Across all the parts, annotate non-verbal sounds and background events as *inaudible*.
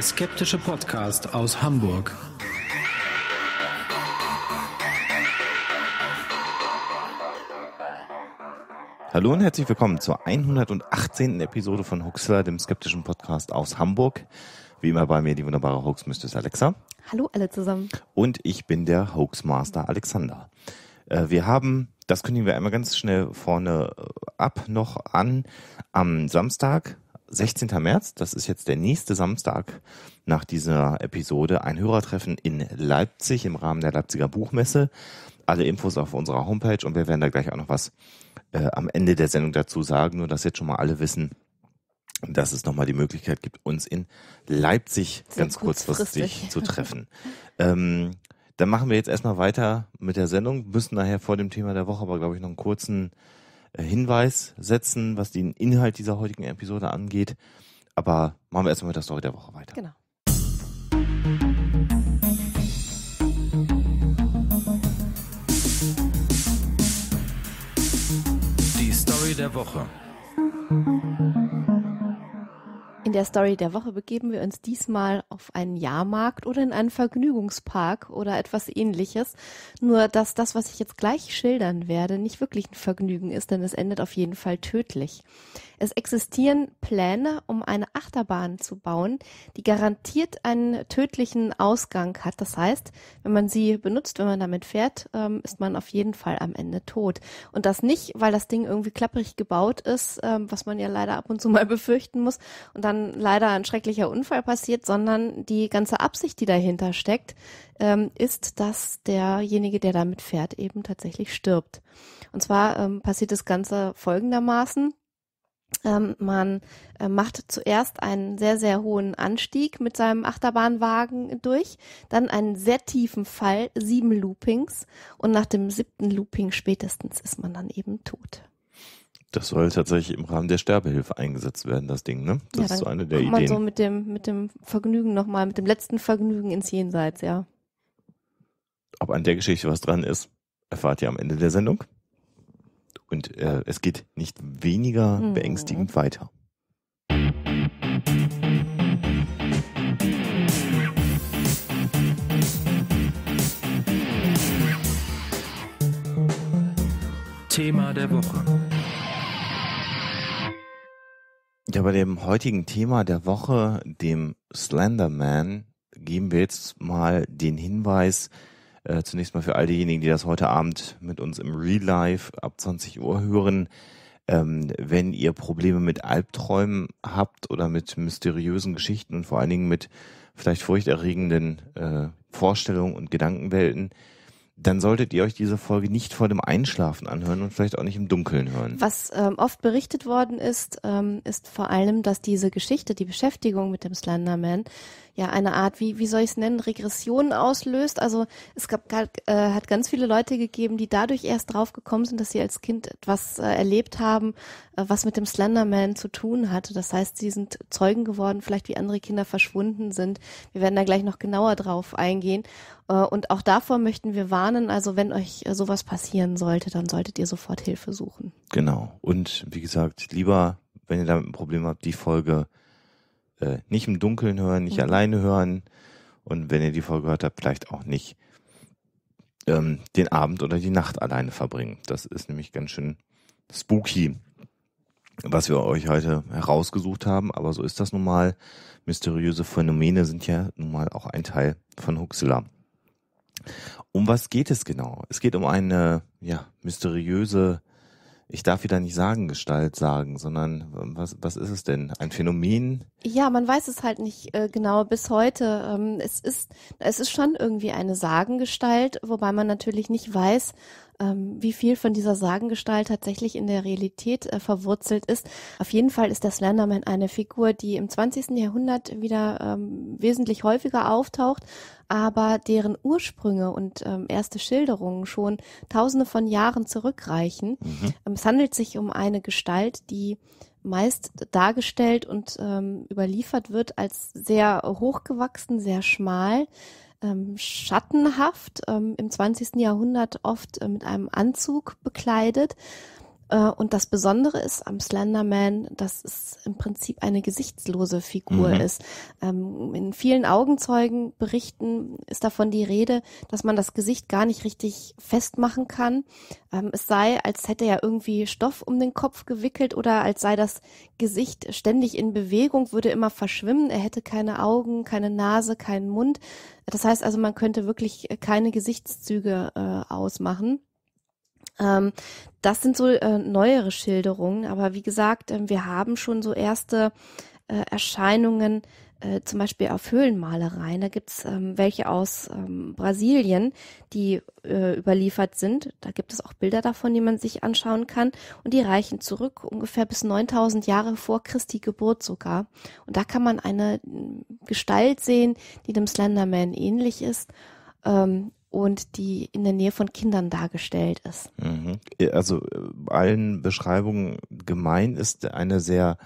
Der skeptische Podcast aus Hamburg. Hallo und herzlich willkommen zur 118. Episode von Huxler, dem skeptischen Podcast aus Hamburg. Wie immer bei mir die wunderbare Hoax Mistress Alexa. Hallo alle zusammen. Und ich bin der Hoax-Master Alexander. Äh, wir haben, das kündigen wir einmal ganz schnell vorne äh, ab noch an, am Samstag 16. März, das ist jetzt der nächste Samstag nach dieser Episode, ein Hörertreffen in Leipzig im Rahmen der Leipziger Buchmesse. Alle Infos auf unserer Homepage und wir werden da gleich auch noch was äh, am Ende der Sendung dazu sagen, nur dass jetzt schon mal alle wissen, dass es nochmal die Möglichkeit gibt, uns in Leipzig Sehr ganz kurzfristig zu *laughs* treffen. ähm, dann machen wir jetzt erstmal weiter mit der Sendung, müssen nachher vor dem Thema der Woche aber, glaube ich, noch einen kurzen äh, Hinweis setzen, was den Inhalt dieser heutigen Episode angeht. Aber machen wir erstmal mit der Story der Woche weiter. Genau. Die Story der Woche. In der Story der Woche begeben wir uns diesmal auf einen Jahrmarkt oder in einen Vergnügungspark oder etwas ähnliches. Nur, dass das, was ich jetzt gleich schildern werde, nicht wirklich ein Vergnügen ist, denn es endet auf jeden Fall tödlich. Es existieren Pläne, um eine Achterbahn zu bauen, die garantiert einen tödlichen Ausgang hat. Das heißt, wenn man sie benutzt, wenn man damit fährt, ähm, ist man auf jeden Fall am Ende tot. Und das nicht, weil das Ding irgendwie klapprig gebaut ist, ähm, was man ja leider ab und zu mal *laughs* befürchten muss und dann leider ein schrecklicher Unfall passiert, sondern die ganze Absicht, die dahinter steckt, ähm, ist, dass derjenige, der damit fährt, eben tatsächlich stirbt. Und zwar ähm, passiert das Ganze folgendermaßen. Ähm, man äh, macht zuerst einen sehr, sehr hohen Anstieg mit seinem Achterbahnwagen durch, dann einen sehr tiefen Fall, sieben Loopings und nach dem siebten Looping spätestens ist man dann eben tot. Das soll tatsächlich im Rahmen der Sterbehilfe eingesetzt werden, das Ding, ne? Das ja, dann ist so eine der kommt man Ideen. so mit dem, mit dem Vergnügen nochmal, mit dem letzten Vergnügen ins Jenseits, ja. Ob an der Geschichte was dran ist, erfahrt ihr am Ende der Sendung. Und äh, es geht nicht weniger mhm. beängstigend weiter. Thema der Woche. Ja, bei dem heutigen Thema der Woche, dem Slenderman, geben wir jetzt mal den Hinweis, äh, zunächst mal für all diejenigen, die das heute Abend mit uns im Real Life ab 20 Uhr hören. Ähm, wenn ihr Probleme mit Albträumen habt oder mit mysteriösen Geschichten und vor allen Dingen mit vielleicht furchterregenden äh, Vorstellungen und Gedankenwelten, dann solltet ihr euch diese Folge nicht vor dem Einschlafen anhören und vielleicht auch nicht im Dunkeln hören. Was ähm, oft berichtet worden ist, ähm, ist vor allem, dass diese Geschichte, die Beschäftigung mit dem Slenderman ja eine Art, wie, wie soll ich es nennen, Regression auslöst. Also es gab, äh, hat ganz viele Leute gegeben, die dadurch erst drauf gekommen sind, dass sie als Kind etwas äh, erlebt haben, äh, was mit dem Slenderman zu tun hatte. Das heißt, sie sind Zeugen geworden, vielleicht wie andere Kinder verschwunden sind. Wir werden da gleich noch genauer drauf eingehen. Äh, und auch davor möchten wir warnen, also wenn euch äh, sowas passieren sollte, dann solltet ihr sofort Hilfe suchen. Genau. Und wie gesagt, lieber, wenn ihr damit ein Problem habt, die Folge äh, nicht im Dunkeln hören, nicht mhm. alleine hören und wenn ihr die Folge gehört habt, vielleicht auch nicht ähm, den Abend oder die Nacht alleine verbringen. Das ist nämlich ganz schön spooky, was wir euch heute herausgesucht haben, aber so ist das nun mal. Mysteriöse Phänomene sind ja nun mal auch ein Teil von Huxilla. Um was geht es genau? Es geht um eine ja, mysteriöse ich darf wieder nicht sagen Gestalt sagen, sondern was, was ist es denn? Ein Phänomen? Ja, man weiß es halt nicht äh, genau bis heute. Ähm, es, ist, es ist schon irgendwie eine Sagengestalt, wobei man natürlich nicht weiß, ähm, wie viel von dieser Sagengestalt tatsächlich in der Realität äh, verwurzelt ist. Auf jeden Fall ist der Slenderman eine Figur, die im 20. Jahrhundert wieder ähm, wesentlich häufiger auftaucht, aber deren Ursprünge und ähm, erste Schilderungen schon tausende von Jahren zurückreichen. Mhm. Ähm, es handelt sich um eine Gestalt, die meist dargestellt und ähm, überliefert wird als sehr hochgewachsen, sehr schmal, ähm, schattenhaft, ähm, im 20. Jahrhundert oft äh, mit einem Anzug bekleidet. Äh, und das Besondere ist am Slenderman, dass es im Prinzip eine gesichtslose Figur mhm. ist. Ähm, in vielen Augenzeugenberichten ist davon die Rede, dass man das Gesicht gar nicht richtig festmachen kann. Ähm, es sei, als hätte er irgendwie Stoff um den Kopf gewickelt oder als sei das Gesicht ständig in Bewegung, würde immer verschwimmen. Er hätte keine Augen, keine Nase, keinen Mund. Das heißt also, man könnte wirklich keine Gesichtszüge äh, ausmachen. Ähm, das sind so äh, neuere Schilderungen, aber wie gesagt, äh, wir haben schon so erste äh, Erscheinungen, äh, zum Beispiel auf Höhlenmalereien. Da gibt's ähm, welche aus ähm, Brasilien, die äh, überliefert sind. Da gibt es auch Bilder davon, die man sich anschauen kann. Und die reichen zurück ungefähr bis 9000 Jahre vor Christi Geburt sogar. Und da kann man eine Gestalt sehen, die dem Slenderman ähnlich ist. Ähm, und die in der Nähe von Kindern dargestellt ist. Mhm. Also äh, allen Beschreibungen gemein ist eine sehr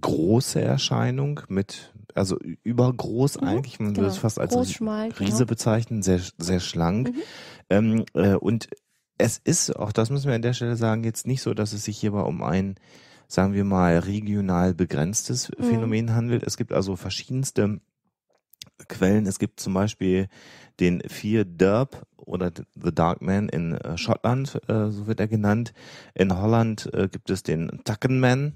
große Erscheinung mit, also übergroß mhm. eigentlich, man genau. würde es fast als Groß, schmal, genau. Riese genau. bezeichnen, sehr, sehr schlank. Mhm. Ähm, äh, und es ist, auch das müssen wir an der Stelle sagen, jetzt nicht so, dass es sich hierbei um ein, sagen wir mal, regional begrenztes mhm. Phänomen handelt. Es gibt also verschiedenste Quellen. Es gibt zum Beispiel den Fear Derb oder The Dark Man in äh, Schottland, äh, so wird er genannt. In Holland äh, gibt es den Tuckenman. Man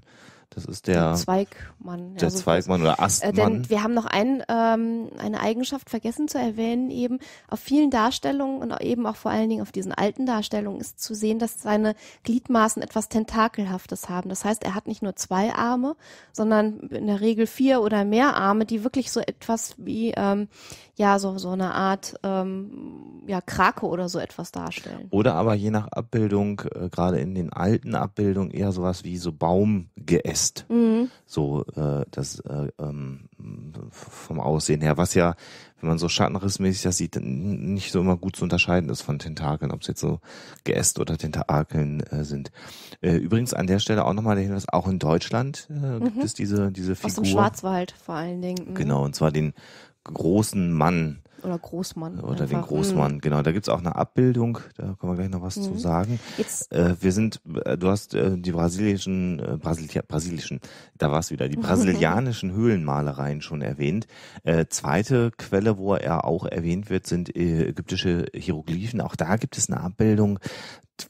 das ist der, der Zweigmann. Der so Zweigmann oder Astmann. Äh, denn wir haben noch ein, ähm, eine Eigenschaft vergessen zu erwähnen, eben auf vielen Darstellungen und eben auch vor allen Dingen auf diesen alten Darstellungen ist zu sehen, dass seine Gliedmaßen etwas Tentakelhaftes haben. Das heißt, er hat nicht nur zwei Arme, sondern in der Regel vier oder mehr Arme, die wirklich so etwas wie, ähm, ja, so, so eine Art, ähm, ja, Krake oder so etwas darstellen. Oder aber je nach Abbildung, äh, gerade in den alten Abbildungen eher sowas wie so Baumgeäst fest. Mhm. So äh, das äh, ähm, vom Aussehen her, was ja, wenn man so schattenrissmäßig das sieht, nicht so immer gut zu unterscheiden ist von Tentakeln, ob es jetzt so Geäst oder Tentakeln äh, sind. Äh, übrigens an der Stelle auch nochmal der Hinweis, auch in Deutschland äh, mhm. gibt es diese, diese Figur. Aus dem Schwarzwald vor allen Dingen. Mhm. Genau, und zwar den großen Mann oder Großmann. Oder einfach. den Großmann, mhm. genau. Da gibt's auch eine Abbildung, da können wir gleich noch was mhm. zu sagen. Jetzt. Äh, wir sind, äh, du hast äh, die brasilischen, äh, Brasilia, brasilischen, da war's wieder, die *laughs* brasilianischen Höhlenmalereien schon erwähnt. Äh, zweite Quelle, wo er auch erwähnt wird, sind äh, ägyptische Hieroglyphen. Auch da gibt es eine Abbildung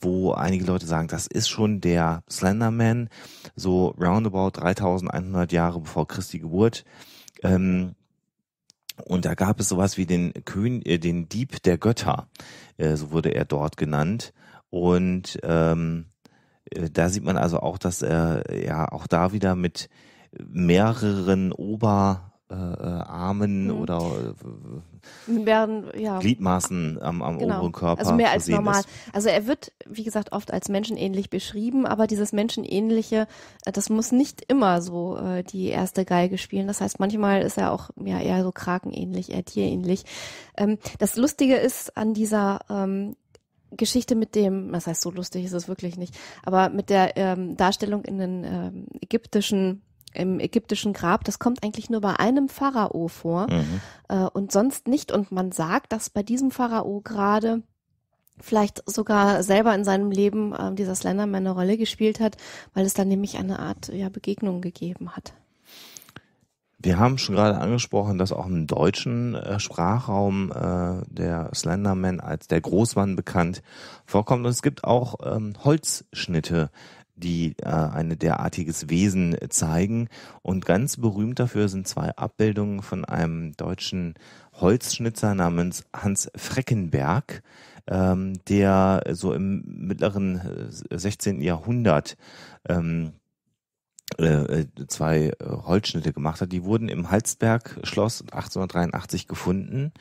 wo einige Leute sagen, das ist schon der Slenderman, so roundabout 3100 Jahre bevor Christi Geburt. Ähm, und da gab es sowas wie den König, äh, den Dieb der Götter, äh, so wurde er dort genannt. Und ähm, äh, da sieht man also auch, dass er ja auch da wieder mit mehreren Oberarmen äh, äh mhm. oder äh, Mehreren, ja. Gliedmaßen am, am genau. oberen Körper. Also mehr als normal. Ist. Also er wird, wie gesagt, oft als menschenähnlich beschrieben, aber dieses menschenähnliche, äh, das muss nicht immer so äh, die erste Geige spielen. Das heißt, manchmal ist er auch ja, eher so krakenähnlich, eher tierähnlich. Ähm, das Lustige ist an dieser ähm, Geschichte mit dem, das heißt, so lustig ist es wirklich nicht, aber mit der ähm, Darstellung in den ähm, ägyptischen im ägyptischen Grab, das kommt eigentlich nur bei einem Pharao vor mhm. äh, und sonst nicht. Und man sagt, dass bei diesem Pharao gerade vielleicht sogar selber in seinem Leben äh, dieser Slenderman eine Rolle gespielt hat, weil es dann nämlich eine Art ja, Begegnung gegeben hat. Wir haben schon gerade angesprochen, dass auch im deutschen äh, Sprachraum äh, der Slenderman als der Großmann bekannt vorkommt. Und es gibt auch ähm, Holzschnitte die äh, ein derartiges Wesen äh, zeigen. Und ganz berühmt dafür sind zwei Abbildungen von einem deutschen Holzschnitzer namens Hans Freckenberg, ähm, der so im mittleren 16. Äh, Jahrhundert ähm, äh, äh, zwei Holzschnitte äh, gemacht hat. Die wurden im Halsberg-Schloss 1883 gefunden.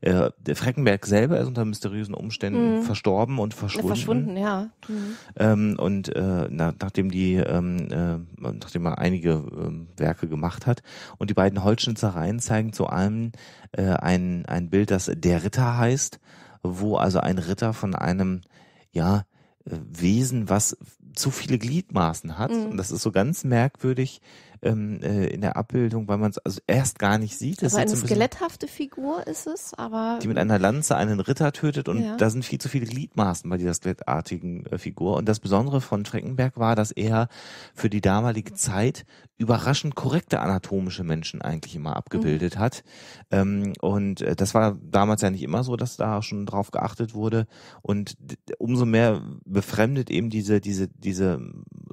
Äh, der Freckenberg selber ist unter mysteriösen Umständen mhm. verstorben und verschwunden. Verschwunden, ja. Mhm. Ähm, und äh, na, nachdem die, ähm, äh, nachdem er einige äh, Werke gemacht hat. Und die beiden Holzschnitzereien zeigen zu allem äh, ein, ein Bild, das Der Ritter heißt, wo also ein Ritter von einem, ja, äh, Wesen, was zu viele Gliedmaßen hat. Mhm. Und das ist so ganz merkwürdig, ähm, äh, in der Abbildung, weil man es also erst gar nicht sieht. Das also eine ein skeletthafte Figur ist es, aber. Die mit einer Lanze einen Ritter tötet und ja. da sind viel zu viele Gliedmaßen bei dieser skelettartigen äh, Figur. Und das Besondere von Schreckenberg war, dass er für die damalige Zeit überraschend korrekte anatomische Menschen eigentlich immer abgebildet mhm. hat. Ähm, und äh, das war damals ja nicht immer so, dass da schon drauf geachtet wurde. Und umso mehr befremdet eben diese, diese, diese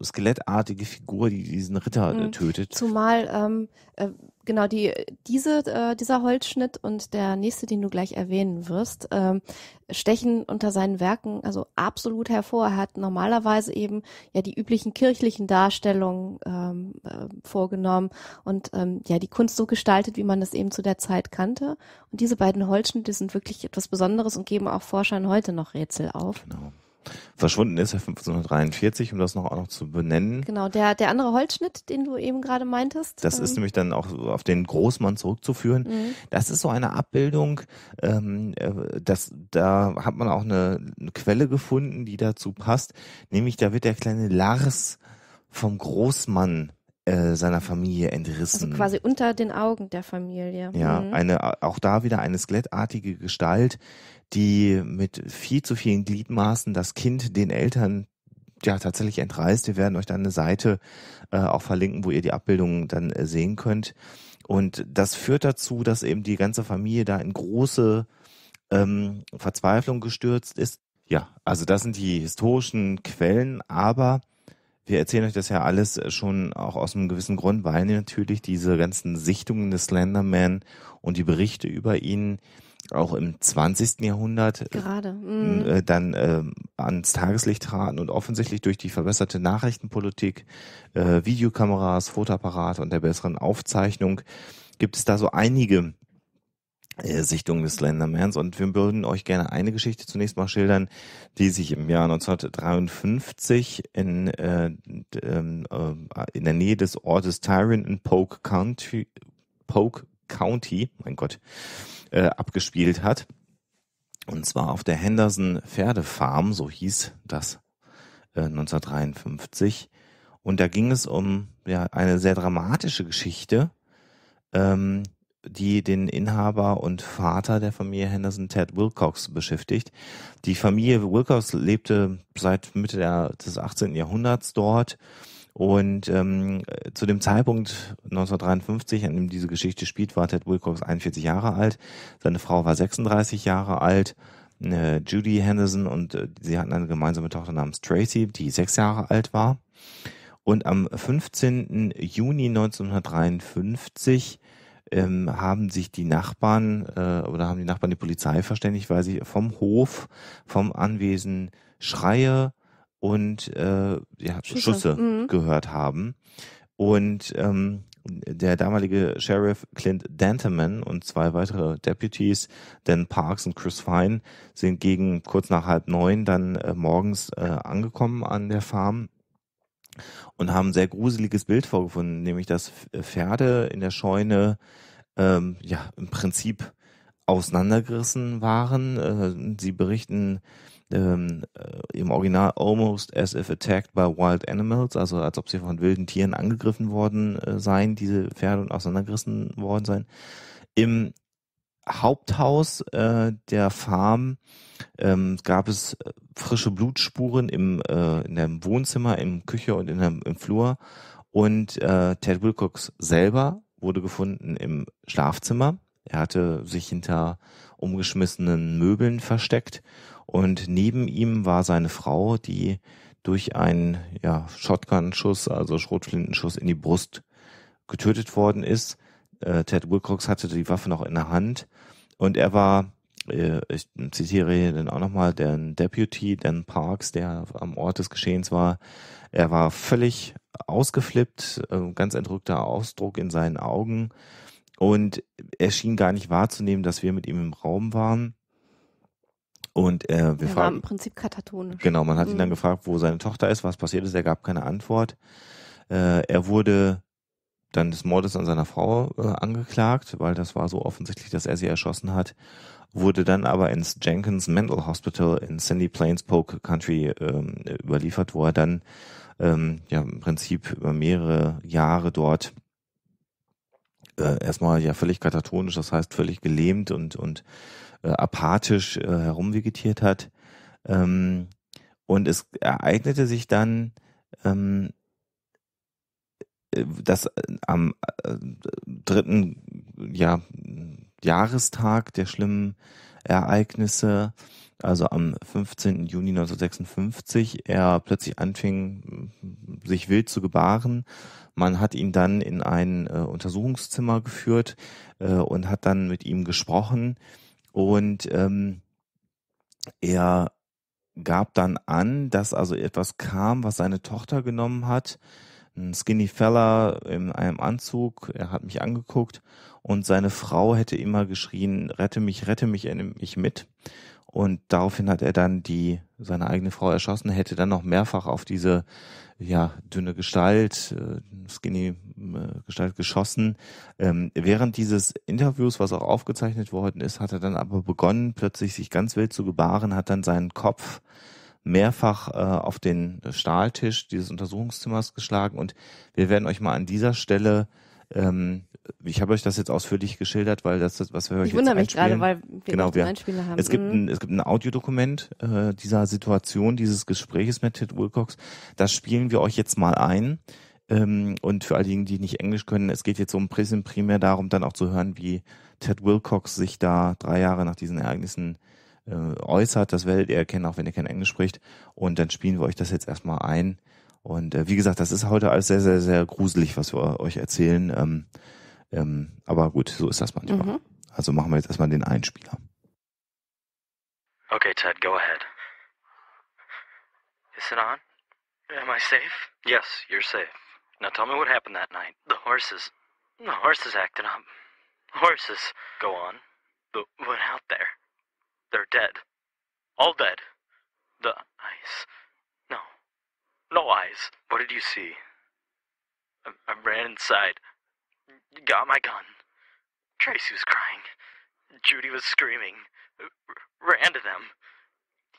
skelettartige Figur, die diesen Ritter äh, mhm. tötet. Zumal ähm, äh, genau die diese äh, dieser Holzschnitt und der nächste, den du gleich erwähnen wirst, ähm, stechen unter seinen Werken also absolut hervor. Er hat normalerweise eben ja die üblichen kirchlichen Darstellungen ähm, äh, vorgenommen und ähm, ja die Kunst so gestaltet, wie man das eben zu der Zeit kannte. Und diese beiden Holzschnitte sind wirklich etwas Besonderes und geben auch Forschern heute noch Rätsel auf. Genau verschwunden ist, 1543, um das noch auch noch zu benennen. Genau, der, der andere Holzschnitt, den du eben gerade meintest. Das ähm, ist nämlich dann auch auf den Großmann zurückzuführen. Mhm. Das ist so eine Abbildung, ähm, äh, das, da hat man auch eine, eine Quelle gefunden, die dazu passt. Nämlich, da wird der kleine Lars vom Großmann äh, seiner Familie entrissen. Also quasi unter den Augen der Familie. Ja, mhm. eine, auch da wieder eine skelettartige Gestalt, die mit viel zu vielen Gliedmaßen das Kind den Eltern ja tatsächlich entreißt. Wir werden euch dann eine Seite äh, auch verlinken, wo ihr die Abbildungen dann äh, sehen könnt. Und das führt dazu, dass eben die ganze Familie da in große ähm, Verzweiflung gestürzt ist. Ja, also das sind die historischen Quellen, aber wir erzählen euch das ja alles äh, schon auch aus einem gewissen Grund, weil natürlich diese ganzen Sichtungen des Slenderman und die Berichte über ihn auch im 20. Jahrhundert äh, Gerade. Mhm. Äh, dann äh, ans Tageslicht traten und offensichtlich durch die verbesserte Nachrichtenpolitik, äh, Videokameras, Fotoapparate und der besseren Aufzeichnung gibt es da so einige äh, Sichtungen des Slendermans und wir würden euch gerne eine Geschichte zunächst mal schildern, die sich im Jahr 1953 in, ähm, äh, in der Nähe des Ortes Tyrant in Polk County, Polk County, mein Gott, äh, abgespielt hat. Und zwar auf der Henderson Pferdefarm, so hieß das äh, 1953. Und da ging es um ja, eine sehr dramatische Geschichte, ähm, die den Inhaber und Vater der Familie Henderson, Ted Wilcox, beschäftigt. Die Familie Wilcox lebte seit Mitte der, des 18. Jahrhunderts dort und ähm, äh, zu dem Zeitpunkt 1953, an dem diese Geschichte spielt, war Ted Wilcox 41 Jahre alt, seine Frau war 36 Jahre alt, äh, Judy Henderson und äh, sie hatten eine gemeinsame Tochter namens Tracy, die sechs Jahre alt war. Und am 15. Juni 1953 ähm, haben sich die Nachbarn äh, oder haben die Nachbarn die Polizei verständigt, weil sie vom Hof, vom Anwesen Schreie, und äh, ja, Schüsse, Schüsse mhm. gehört haben. Und ähm, der damalige Sheriff Clint Danteman und zwei weitere Deputies, Dan Parks und Chris Fine, sind gegen kurz nach halb neun dann äh, morgens äh, angekommen an der Farm und haben ein sehr gruseliges Bild vorgefunden, nämlich dass äh, Pferde in der Scheune ähm, ja im Prinzip auseinandergerissen waren. Äh, sie berichten, ähm, äh, im Original almost as if attacked by wild animals, also als ob sie von wilden Tieren angegriffen worden äh, seien, diese Pferde und auseinandergerissen worden seien. Im Haupthaus äh, der Farm ähm, gab es äh, frische Blutspuren im, äh, in dem Wohnzimmer, im Küche und in der, im Flur. Und äh, Ted Wilcox selber wurde gefunden im Schlafzimmer. Er hatte sich hinter umgeschmissenen Möbeln versteckt und neben ihm war seine Frau, die durch einen ja, Shotgun-Schuss, also Schrotflintenschuss in die Brust getötet worden ist. Äh, Ted Wilcox hatte die Waffe noch in der Hand und er war, äh, ich zitiere hier dann auch nochmal, der Deputy, Dan Parks, der am Ort des Geschehens war. Er war völlig ausgeflippt, äh, ganz entrückter Ausdruck in seinen Augen und er schien gar nicht wahrzunehmen, dass wir mit ihm im Raum waren. Und äh, wir er war im Prinzip katatonisch. Genau, man hat mhm. ihn dann mhm. gefragt, wo seine Tochter ist, was passiert ist. Er gab keine Antwort. Äh, er wurde dann des Mordes an seiner Frau äh, angeklagt, weil das war so offensichtlich, dass er sie erschossen hat. Wurde dann aber ins Jenkins Mental Hospital in Sandy Plains Polk Country ähm, überliefert, wo er dann ähm, ja im Prinzip über mehrere Jahre dort äh, erstmal ja völlig katatonisch, das heißt völlig gelähmt und und äh, apathisch äh, herumvegetiert hat. Ähm, und es ereignete sich dann, ähm, äh, dass äh, am äh, dritten ja, Jahrestag der schlimmen Ereignisse, also am 15. Juni 1956, er plötzlich anfing, sich wild zu gebaren. Man hat ihn dann in ein äh, Untersuchungszimmer geführt äh, und hat dann mit ihm gesprochen. Und ähm, er gab dann an, dass also etwas kam, was seine Tochter genommen hat. Ein skinny Fella in einem Anzug, er hat mich angeguckt und seine Frau hätte immer geschrien, rette mich, rette mich, er äh, nimmt mich mit. Und daraufhin hat er dann die, seine eigene Frau erschossen, hätte dann noch mehrfach auf diese ja, dünne Gestalt, äh, skinny äh, Gestalt geschossen. Ähm, während dieses Interviews, was auch aufgezeichnet worden ist, hat er dann aber begonnen, plötzlich sich ganz wild zu gebaren, hat dann seinen Kopf mehrfach äh, auf den Stahltisch dieses Untersuchungszimmers geschlagen und wir werden euch mal an dieser Stelle ähm, ich habe euch das jetzt ausführlich geschildert, weil das, ist, was wir euch ich jetzt wundere mich gerade, weil wir genau, wir, Einspieler haben. Es gibt ein, es gibt ein Audiodokument äh, dieser Situation, dieses Gesprächs mit Ted Wilcox. Das spielen wir euch jetzt mal ein. Ähm, und für all diejenigen, die nicht Englisch können, es geht jetzt um Prism primär darum, dann auch zu hören, wie Ted Wilcox sich da drei Jahre nach diesen Ereignissen äh, äußert. Das werdet ihr erkennen, auch wenn ihr kein Englisch spricht. Und dann spielen wir euch das jetzt erstmal ein. Und äh, wie gesagt, das ist heute alles sehr, sehr, sehr gruselig, was wir euch erzählen. Ähm, ähm, aber gut, so ist das manchmal. Mhm. Also machen wir jetzt erstmal den Einspieler. Okay, Ted, go ahead. Is it on? Am I safe? Yes, you're safe. Now tell me what happened that night. The horses. The horses acting up. Horses. Go on. The went out there. They're dead. All dead. The ice. No eyes. What did you see? I, I ran inside. Got my gun. Tracy was crying. Judy was screaming. R- ran to them.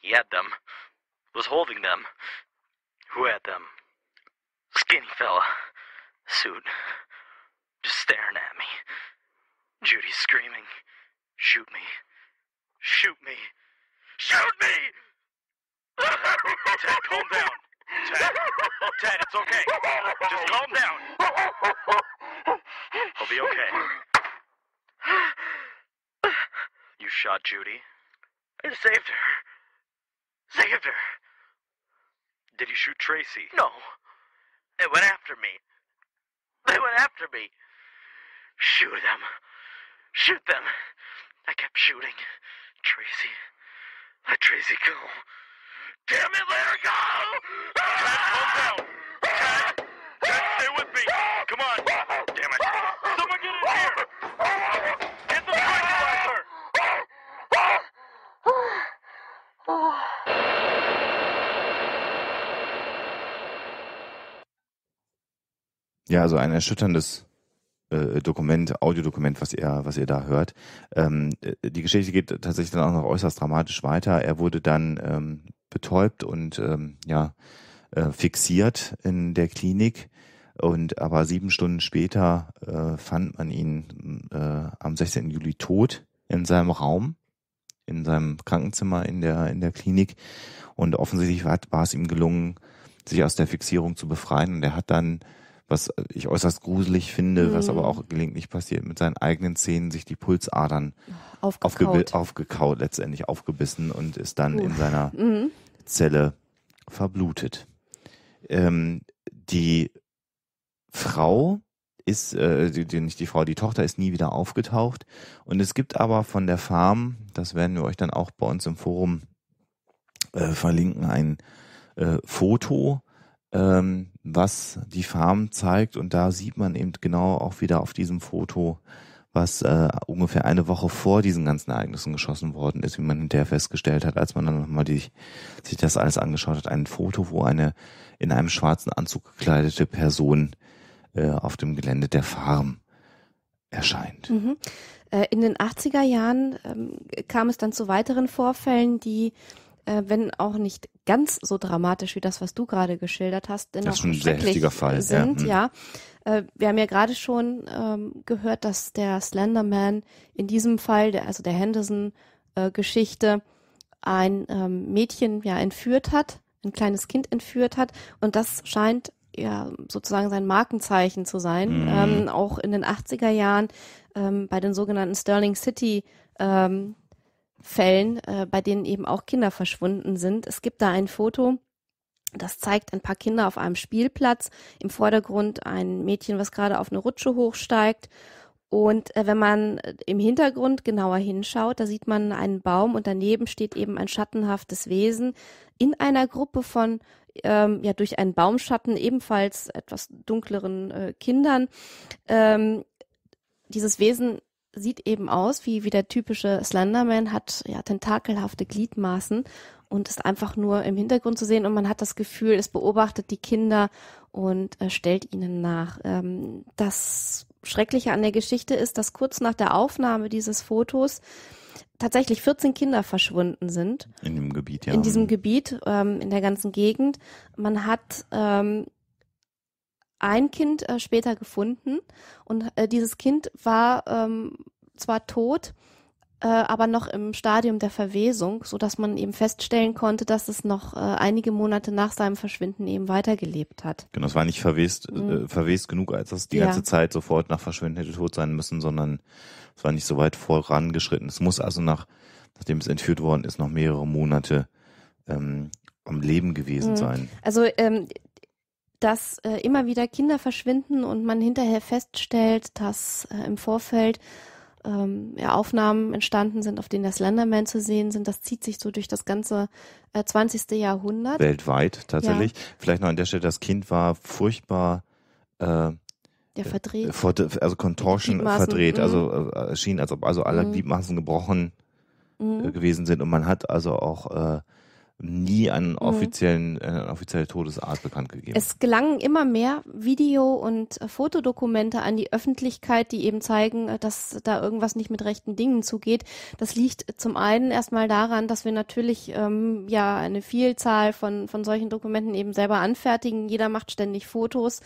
He had them. Was holding them. Who had them? Skinny fella. Suit. Just staring at me. Judy screaming. Shoot me. Shoot me. Shoot me! *laughs* Ted, calm down. Ted, Ted, it's okay. Just calm down. I'll be okay. You shot Judy? I saved her. Saved her. Did you shoot Tracy? No. They went after me. They went after me. Shoot them. Shoot them. I kept shooting. Tracy. Let Tracy go. damn it, let her go! Ted, calm down. stay with me. Come on. Damn it. Someone get in here. Get the tranquilizer. Ja, also ein erschütterndes äh, Dokument, Audiodokument, was ihr, was ihr da hört. Ähm, äh, die Geschichte geht tatsächlich dann auch noch äußerst dramatisch weiter. Er wurde dann ähm, betäubt und ähm, ja äh, fixiert in der Klinik. Und aber sieben Stunden später äh, fand man ihn äh, am 16. Juli tot in seinem Raum, in seinem Krankenzimmer in der in der Klinik. Und offensichtlich war, war es ihm gelungen, sich aus der Fixierung zu befreien. Und er hat dann was ich äußerst gruselig finde, mhm. was aber mhm. auch gelegentlich passiert, mit seinen eigenen Zähnen sich die Pulsadern aufgekaut, aufgekaut letztendlich aufgebissen und ist dann uh. in seiner mhm. Zelle verblutet. Ähm, die Frau ist, äh, die, die, nicht die Frau, die Tochter ist nie wieder aufgetaucht. Und es gibt aber von der Farm, das werden wir euch dann auch bei uns im Forum äh, verlinken, ein äh, Foto, ähm, was die Farm zeigt. Und da sieht man eben genau auch wieder auf diesem Foto, was äh, ungefähr eine Woche vor diesen ganzen Ereignissen geschossen worden ist, wie man hinterher festgestellt hat, als man dann nochmal die, sich das alles angeschaut hat. Ein Foto, wo eine in einem schwarzen Anzug gekleidete Person äh, auf dem Gelände der Farm erscheint. Mhm. Äh, in den 80er Jahren ähm, kam es dann zu weiteren Vorfällen, die äh, wenn auch nicht ganz so dramatisch wie das, was du gerade geschildert hast, Denn das ist schon ein sehr heftiger Fall. sind. Ja, hm. ja. Äh, wir haben ja gerade schon ähm, gehört, dass der Slenderman in diesem Fall, der, also der Henderson-Geschichte, ein ähm, Mädchen ja entführt hat, ein kleines Kind entführt hat und das scheint ja sozusagen sein Markenzeichen zu sein. Mhm. Ähm, auch in den 80er Jahren ähm, bei den sogenannten Sterling City ähm, Fällen, äh, bei denen eben auch Kinder verschwunden sind. Es gibt da ein Foto, das zeigt ein paar Kinder auf einem Spielplatz. Im Vordergrund ein Mädchen, was gerade auf eine Rutsche hochsteigt. Und äh, wenn man äh, im Hintergrund genauer hinschaut, da sieht man einen Baum und daneben steht eben ein schattenhaftes Wesen in einer Gruppe von ähm, ja durch einen Baumschatten ebenfalls etwas dunkleren äh, Kindern. Ähm, dieses Wesen sieht eben aus wie, wie der typische Slenderman, hat ja tentakelhafte Gliedmaßen und ist einfach nur im Hintergrund zu sehen und man hat das Gefühl, es beobachtet die Kinder und äh, stellt ihnen nach. Ähm, das Schreckliche an der Geschichte ist, dass kurz nach der Aufnahme dieses Fotos tatsächlich 14 Kinder verschwunden sind. In dem Gebiet, ja. In diesem Gebiet, ähm, in der ganzen Gegend. Man hat ähm, ein Kind äh, später gefunden und äh, dieses Kind war ähm, zwar tot, äh, aber noch im Stadium der Verwesung, so dass man eben feststellen konnte, dass es noch äh, einige Monate nach seinem Verschwinden eben weitergelebt hat. Genau, es war nicht verwest, mhm. Äh, verwest genug, als dass die ja. ganze Zeit sofort nach Verschwinden hätte tot sein müssen, sondern es war nicht so weit vorangeschritten. Es muss also nach, nachdem es entführt worden ist, noch mehrere Monate ähm, am Leben gewesen mhm. sein. Also ähm, dass äh, immer wieder Kinder verschwinden und man hinterher feststellt, dass äh, im Vorfeld ähm, ja, Aufnahmen entstanden sind, auf denen das Slenderman zu sehen sind. Das zieht sich so durch das ganze äh, 20. Jahrhundert. Weltweit tatsächlich. Ja. Vielleicht noch an der Stelle, das Kind war furchtbar. Äh, ja, verdreht. Äh, also Contortion verdreht, mhm. also äh, schien, als ob also alle mhm. Gliedmaßen gebrochen mhm. Äh, gewesen sind. Und man hat also auch äh, nie einen mhm. offiziellen, mhm. Äh, eine offizielle Todesart bekannt gegeben. Es gelangen immer mehr Video- und äh, Fotodokumente an die Öffentlichkeit, die eben zeigen, äh, dass da irgendwas nicht mit rechten Dingen zugeht. Das liegt zum einen erstmal daran, dass wir natürlich ähm, ja eine Vielzahl von, von solchen Dokumenten eben selber anfertigen. Jeder macht ständig Fotos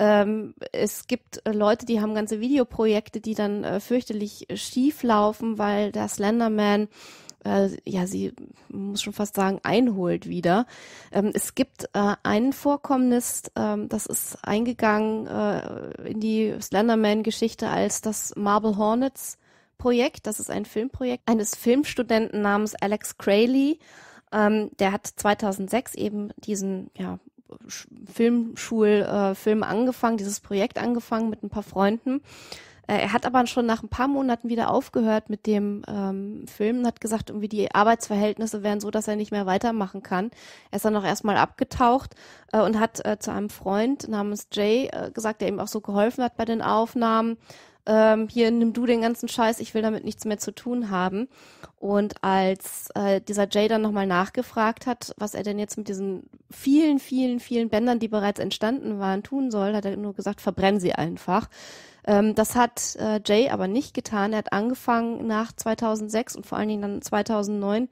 ähm, es gibt Leute, die haben ganze Videoprojekte, die dann fürchterlich schief laufen, weil der Slenderman äh, ja, sie muss schon fast sagen, einholt wieder. Ähm, es gibt äh, ein Vorkommnis, ähm, das ist eingegangen äh, in die Slenderman-Geschichte als das Marble Hornets Projekt. Das ist ein Filmprojekt eines Filmstudenten namens Alex Crayley. Ähm, der hat 2006 eben diesen, ja, Filmschulfilm äh, angefangen, dieses Projekt angefangen mit ein paar Freunden. Äh, er hat aber schon nach ein paar Monaten wieder aufgehört mit dem ähm, Film und hat gesagt, irgendwie die Arbeitsverhältnisse wären so, dass er nicht mehr weitermachen kann. Er ist dann auch erstmal abgetaucht äh, und hat äh, zu einem Freund namens Jay äh, gesagt, der ihm auch so geholfen hat bei den Aufnahmen. Ähm, hier nimm du den ganzen Scheiß, ich will damit nichts mehr zu tun haben. Und als äh, dieser Jay dann nochmal nachgefragt hat, was er denn jetzt mit diesen vielen, vielen, vielen Bändern, die bereits entstanden waren, tun soll, hat er nur gesagt, verbrenn sie einfach. Ähm, das hat äh, Jay aber nicht getan. Er hat angefangen nach 2006 und vor allen Dingen dann 2009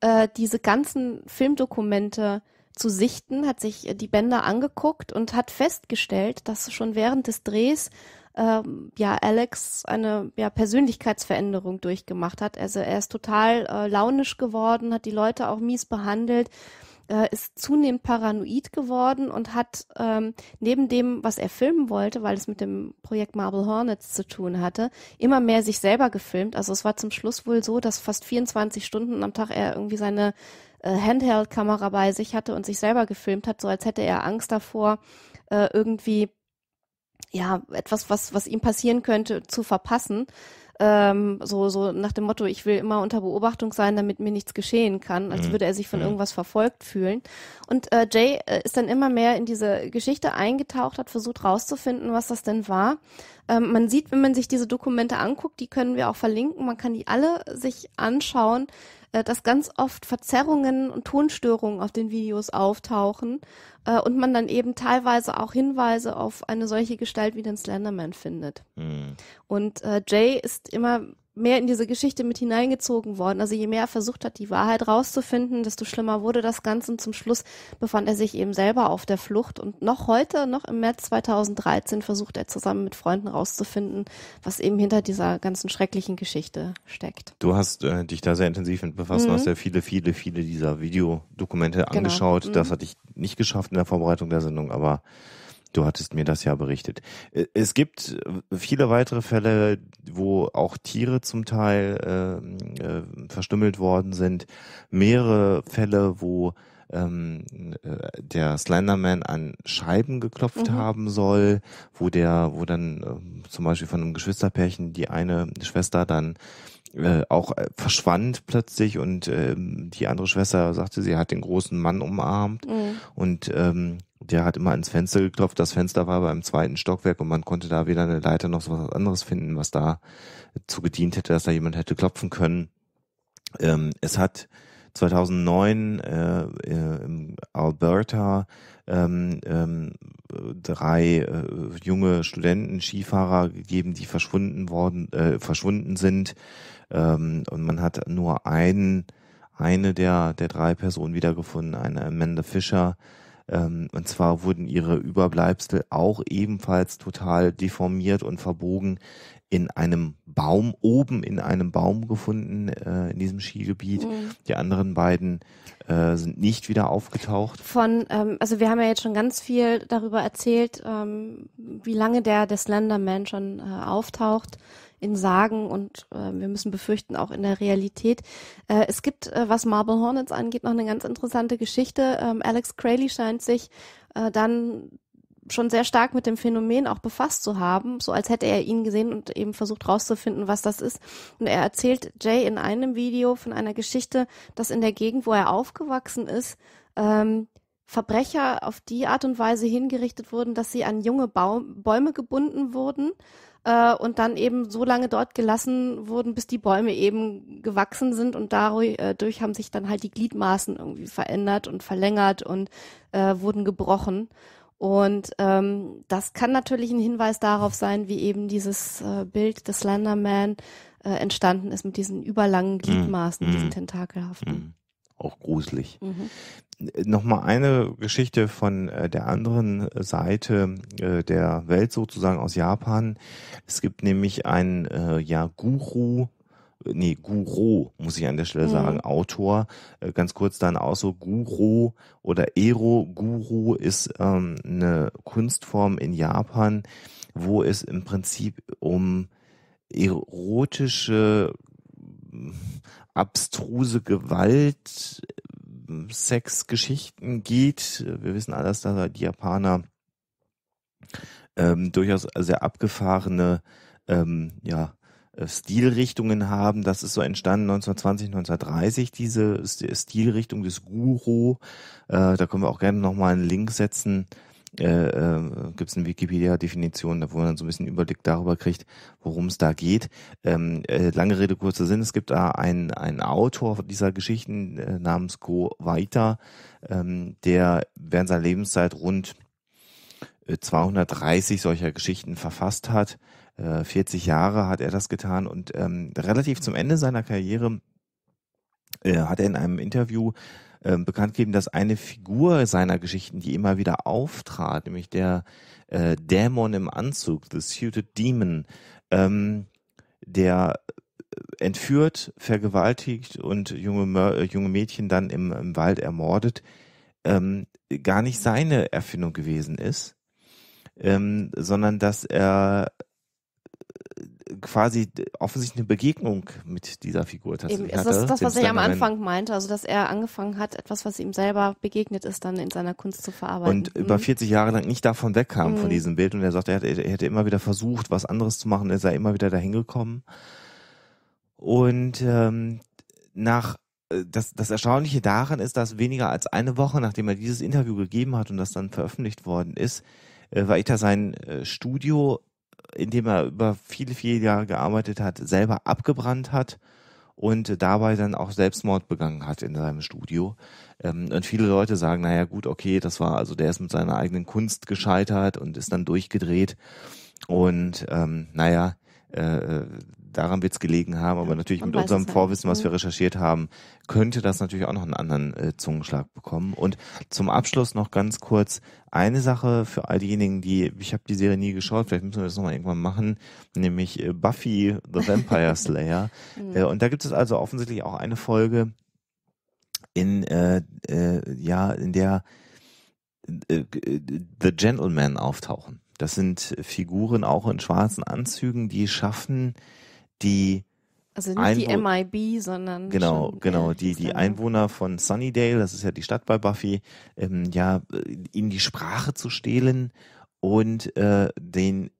äh, diese ganzen Filmdokumente zu sichten, hat sich äh, die Bänder angeguckt und hat festgestellt, dass schon während des Drehs ähm, ja Alex eine ja, Persönlichkeitsveränderung durchgemacht hat. Also er ist total äh, launisch geworden, hat die Leute auch mies behandelt äh, ist zunehmend paranoid geworden und hat ähm, neben dem, was er filmen wollte, weil es mit dem Projekt Marble Hornets zu tun hatte, immer mehr sich selber gefilmt. Also es war zum Schluss wohl so, dass fast 24 Stunden am Tag er irgendwie seine äh, Handheld-Kamera bei sich hatte und sich selber gefilmt hat, so als hätte er Angst davor, äh, irgendwie ja etwas, was was ihm passieren könnte, zu verpassen ähm, so, so nach dem Motto, ich will immer unter Beobachtung sein, damit mir nichts geschehen kann, als mhm. würde er sich von mhm. irgendwas verfolgt fühlen. Und äh, Jay äh, ist dann immer mehr in diese Geschichte eingetaucht, hat versucht rauszufinden, was das denn war. Ähm, man sieht, wenn man sich diese Dokumente anguckt, die können wir auch verlinken, man kann die alle sich anschauen äh, dass ganz oft Verzerrungen und Tonstörungen auf den Videos auftauchen äh, und man dann eben teilweise auch Hinweise auf eine solche Gestalt wie den Slenderman findet. Mhm. Und äh, Jay ist immer mehr in diese Geschichte mit hineingezogen worden. Also je mehr er versucht hat, die Wahrheit rauszufinden, desto schlimmer wurde das Ganze. Und zum Schluss befand er sich eben selber auf der Flucht. Und noch heute, noch im März 2013, versucht er zusammen mit Freunden rauszufinden, was eben hinter dieser ganzen schrecklichen Geschichte steckt. Du hast äh, dich da sehr intensiv mit befasst. Mhm. Du hast mhm. ja viele, viele, viele dieser Videodokumente genau. angeschaut. Mhm. Das hatte ich nicht geschafft in der Vorbereitung der Sendung, aber Du hattest mir das ja berichtet. Äh, es gibt äh, viele weitere Fälle, wo auch Tiere zum Teil ähm, äh, verstümmelt worden sind. Mehrere Fälle, wo ähm, äh, der Slenderman an Scheiben geklopft mhm. haben soll, wo der, wo dann äh, zum Beispiel von einem Geschwisterpärchen die eine Schwester dann äh, auch äh, verschwand plötzlich und ähm, die andere Schwester sagte, sie hat den großen Mann umarmt mhm. und ähm, der hat immer ins Fenster geklopft. Das Fenster war aber im zweiten Stockwerk und man konnte da weder eine Leiter noch so was anderes finden, was da zu gedient hätte, dass da jemand hätte klopfen können. Ähm, es hat 2009 äh, äh in Alberta ähm, ähm, drei äh, junge Studenten, Skifahrer gegeben, die verschwunden worden, äh, verschwunden sind. Ähm, und man hat nur einen, eine der, der drei Personen wiedergefunden, eine Amanda Fischer, ähm, und zwar wurden ihre Überbleibsel auch ebenfalls total deformiert und verbogen in einem Baum, oben in einem Baum gefunden, äh, in diesem Skigebiet. Mhm. Die anderen beiden äh, sind nicht wieder aufgetaucht. Von, ähm, also wir haben ja jetzt schon ganz viel darüber erzählt, ähm, wie lange der, der Slenderman schon äh, auftaucht in Sagen und äh, wir müssen befürchten auch in der Realität. Äh, es gibt, äh, was Marble Hornets angeht, noch eine ganz interessante Geschichte. Ähm, Alex Crayley scheint sich äh, dann schon sehr stark mit dem Phänomen auch befasst zu haben, so als hätte er ihn gesehen und eben versucht rauszufinden, was das ist. Und er erzählt Jay in einem Video von einer Geschichte, dass in der Gegend, wo er aufgewachsen ist, ähm, Verbrecher auf die Art und Weise hingerichtet wurden, dass sie an junge Baum Bäume gebunden wurden äh, und dann eben so lange dort gelassen wurden, bis die Bäume eben gewachsen sind und dadurch äh, haben sich dann halt die Gliedmaßen irgendwie verändert und verlängert und äh, wurden gebrochen. Und ähm, das kann natürlich ein Hinweis darauf sein, wie eben dieses äh, Bild des Slenderman äh, entstanden ist mit diesen überlangen mm, Gliedmaßen, mm, diesen tentakelhaften. Mm auch gruselig. Mhm. Nochmal eine Geschichte von äh, der anderen Seite äh, der Welt sozusagen aus Japan. Es gibt nämlich ein äh, ja, Guru, nee, Guru, muss ich an der Stelle mhm. sagen, Autor. Ganz kurz dann auch so Guru oder Ero Guru ist ähm, eine Kunstform in Japan, wo es im Prinzip um erotische abstruse Gewalt, äh, Sexgeschichten geht. Wir wissen alles, dass die Japaner ähm, durchaus sehr abgefahrene ähm, ja, äh, Stilrichtungen haben. Das ist so entstanden 1920, 1930, diese Stilrichtung des Guru. Äh, da können wir auch gerne nochmal einen Link setzen äh, äh, gibt es eine Wikipedia-Definition, da wo man dann so ein bisschen Überblick darüber kriegt, worum es da geht. Ähm, äh, lange Rede, kurzer Sinn, es gibt da einen, einen Autor dieser Geschichten äh, namens Go Weiter, ähm, der während seiner Lebenszeit rund 230 äh, solcher Geschichten verfasst hat. 40 äh, Jahre hat er das getan und ähm, relativ zum Ende seiner Karriere äh, hat er in einem Interview äh, bekannt gegeben, dass eine Figur seiner Geschichten, die immer wieder auftrat, nämlich der äh, Dämon im Anzug, The Suited Demon, ähm, der äh, entführt, vergewaltigt und junge, äh, junge Mädchen dann im, im Wald ermordet, ähm, gar nicht seine Erfindung gewesen ist, ähm, sondern dass er äh, quasi offensichtlich eine Begegnung mit dieser Figur tatsächlich Eben, hatte. Das ist das, was er am Anfang meinte, also dass er angefangen hat, etwas, was ihm selber begegnet ist, dann in seiner Kunst zu verarbeiten. Und mhm. über 40 Jahre lang nicht davon wegkam mhm. von diesem Bild und er sagt, er, hätte immer wieder versucht, was anderes zu machen, er sei immer wieder dahin gekommen. Und ähm, nach äh, das, das Erstaunliche daran ist, dass weniger als eine Woche, nachdem er dieses Interview gegeben hat und das dann veröffentlicht worden ist, äh, Vaita sein äh, Studio in dem er über viele, viele Jahre gearbeitet hat, selber abgebrannt hat und dabei dann auch Selbstmord begangen hat in seinem Studio. Ähm, und viele Leute sagen, naja gut, okay, das war also, der ist mit seiner eigenen Kunst gescheitert und ist dann durchgedreht. Und ähm, naja, äh, äh daran wird es gelegen haben, aber natürlich mit unserem Vorwissen, was wir recherchiert haben, könnte das natürlich auch noch einen anderen äh, Zungenschlag bekommen. Und zum Abschluss noch ganz kurz eine Sache für all diejenigen, die, ich habe die Serie nie geschaut, vielleicht müssen wir das nochmal irgendwann machen, nämlich äh, Buffy the *laughs* Vampire Slayer. Mhm. äh, und da gibt es also offensichtlich auch eine Folge, in, äh, äh ja, in der äh, äh, The Gentlemen auftauchen. Das sind Figuren auch in schwarzen Anzügen, die schaffen, die also nicht Einwohn die MIB, sondern genau, schon, genau die die Einwohner von Sunnydale, das ist ja die Stadt bei Buffy, ähm, ja ihnen die Sprache zu stehlen und äh, den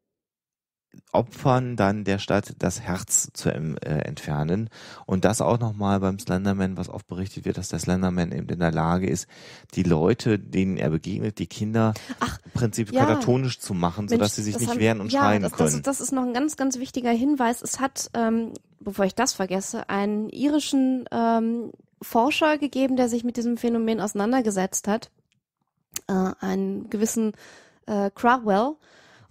Opfern dann der Stadt das Herz zu ähm, äh, entfernen. Und das auch nochmal beim Slenderman, was oft berichtet wird, dass der Slenderman eben in der Lage ist, die Leute, denen er begegnet, die Kinder Ach, im Prinzip ja. katatonisch zu machen, Mensch, sodass sie sich nicht haben, wehren und ja, schreien das, können. Das, das ist noch ein ganz, ganz wichtiger Hinweis. Es hat, ähm, bevor ich das vergesse, einen irischen ähm, Forscher gegeben, der sich mit diesem Phänomen auseinandergesetzt hat. Äh, einen gewissen äh, Crowell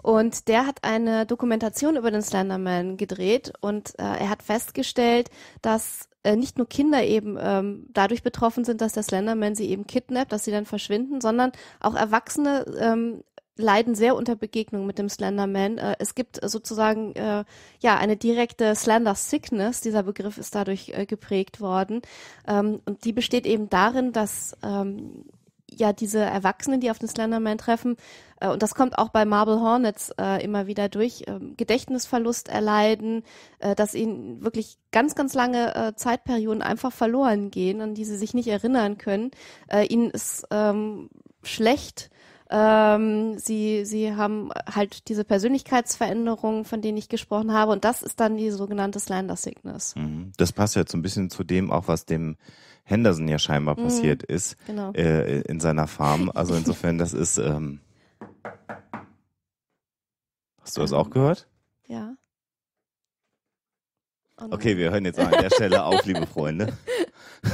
und der hat eine Dokumentation über den Slenderman gedreht und äh, er hat festgestellt, dass äh, nicht nur Kinder eben ähm, dadurch betroffen sind, dass der Slenderman sie eben kidnappt, dass sie dann verschwinden, sondern auch Erwachsene ähm, leiden sehr unter Begegnung mit dem Slenderman. Äh, es gibt sozusagen äh, ja eine direkte Slender Sickness. Dieser Begriff ist dadurch äh, geprägt worden ähm, und die besteht eben darin, dass ähm, ja diese Erwachsenen, die auf den Slenderman treffen, äh, und das kommt auch bei Marble Hornets äh, immer wieder durch, äh, Gedächtnisverlust erleiden, äh, dass ihnen wirklich ganz, ganz lange äh, Zeitperioden einfach verloren gehen, an die sie sich nicht erinnern können. Äh, ihnen ist ähm, schlecht. Ähm, sie, sie haben halt diese Persönlichkeitsveränderungen, von denen ich gesprochen habe, und das ist dann die sogenannte Slender Sickness. Mhm. Das passt ja jetzt so ein bisschen zu dem auch, was dem Henderson ja scheinbar mhm. passiert ist genau. äh, in seiner Farm. *laughs* Also insofern, das ist. Ähm, hast du das auch gehört? Ja. Oh okay, wir hören jetzt an der Stelle auf, liebe Freunde.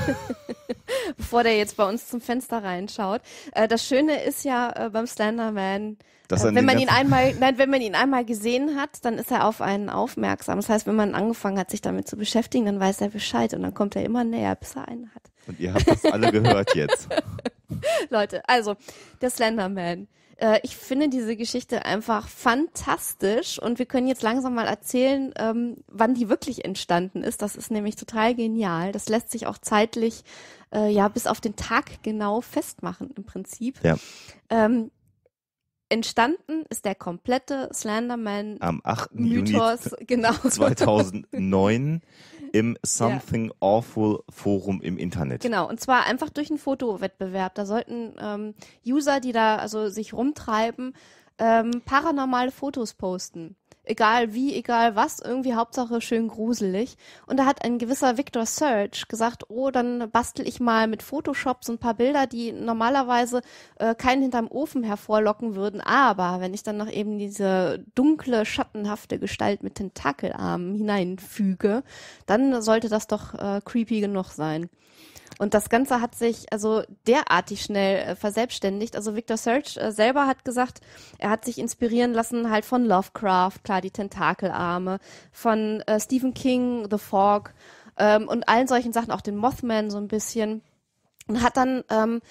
*laughs* bevor der jetzt bei uns zum Fenster reinschaut. Äh, das Schöne ist ja äh, beim Slenderman, äh, wenn man ihn einmal, nein, wenn man ihn einmal gesehen hat, dann ist er auf einen aufmerksam. Das heißt, wenn man angefangen hat, sich damit zu beschäftigen, dann weiß er Bescheid und dann kommt er immer näher, bis er einen hat. Und ihr habt das alle gehört jetzt. *laughs* Leute, also der Slenderman äh, ich finde diese Geschichte einfach fantastisch und wir können jetzt langsam mal erzählen, ähm, wann die wirklich entstanden ist. Das ist nämlich total genial. Das lässt sich auch zeitlich äh, ja bis auf den Tag genau festmachen im Prinzip. Ja. Ähm, entstanden ist der komplette Slenderman am 8. Mythos, Juni genau. 2009 *laughs* im Something ja. Awful Forum im Internet. Genau, und zwar einfach durch einen Fotowettbewerb. Da sollten ähm, User, die da also sich rumtreiben, ähm, paranormale Fotos posten egal wie, egal was, irgendwie Hauptsache schön gruselig. Und da hat ein gewisser Victor Surge gesagt, oh, dann bastel ich mal mit Photoshop so ein paar Bilder, die normalerweise äh, keinen hinterm Ofen hervorlocken würden. Aber wenn ich dann noch eben diese dunkle, schattenhafte Gestalt mit Tentakelarmen hineinfüge, dann sollte das doch äh, creepy genug sein. Und das Ganze hat sich also derartig schnell äh, verselbstständigt. Also Victor Search äh, selber hat gesagt, er hat sich inspirieren lassen halt von Lovecraft, klar die Tentakelarme, von äh, Stephen King, The Fog ähm, und allen solchen Sachen, auch den Mothman so ein bisschen. Und hat dann ähm,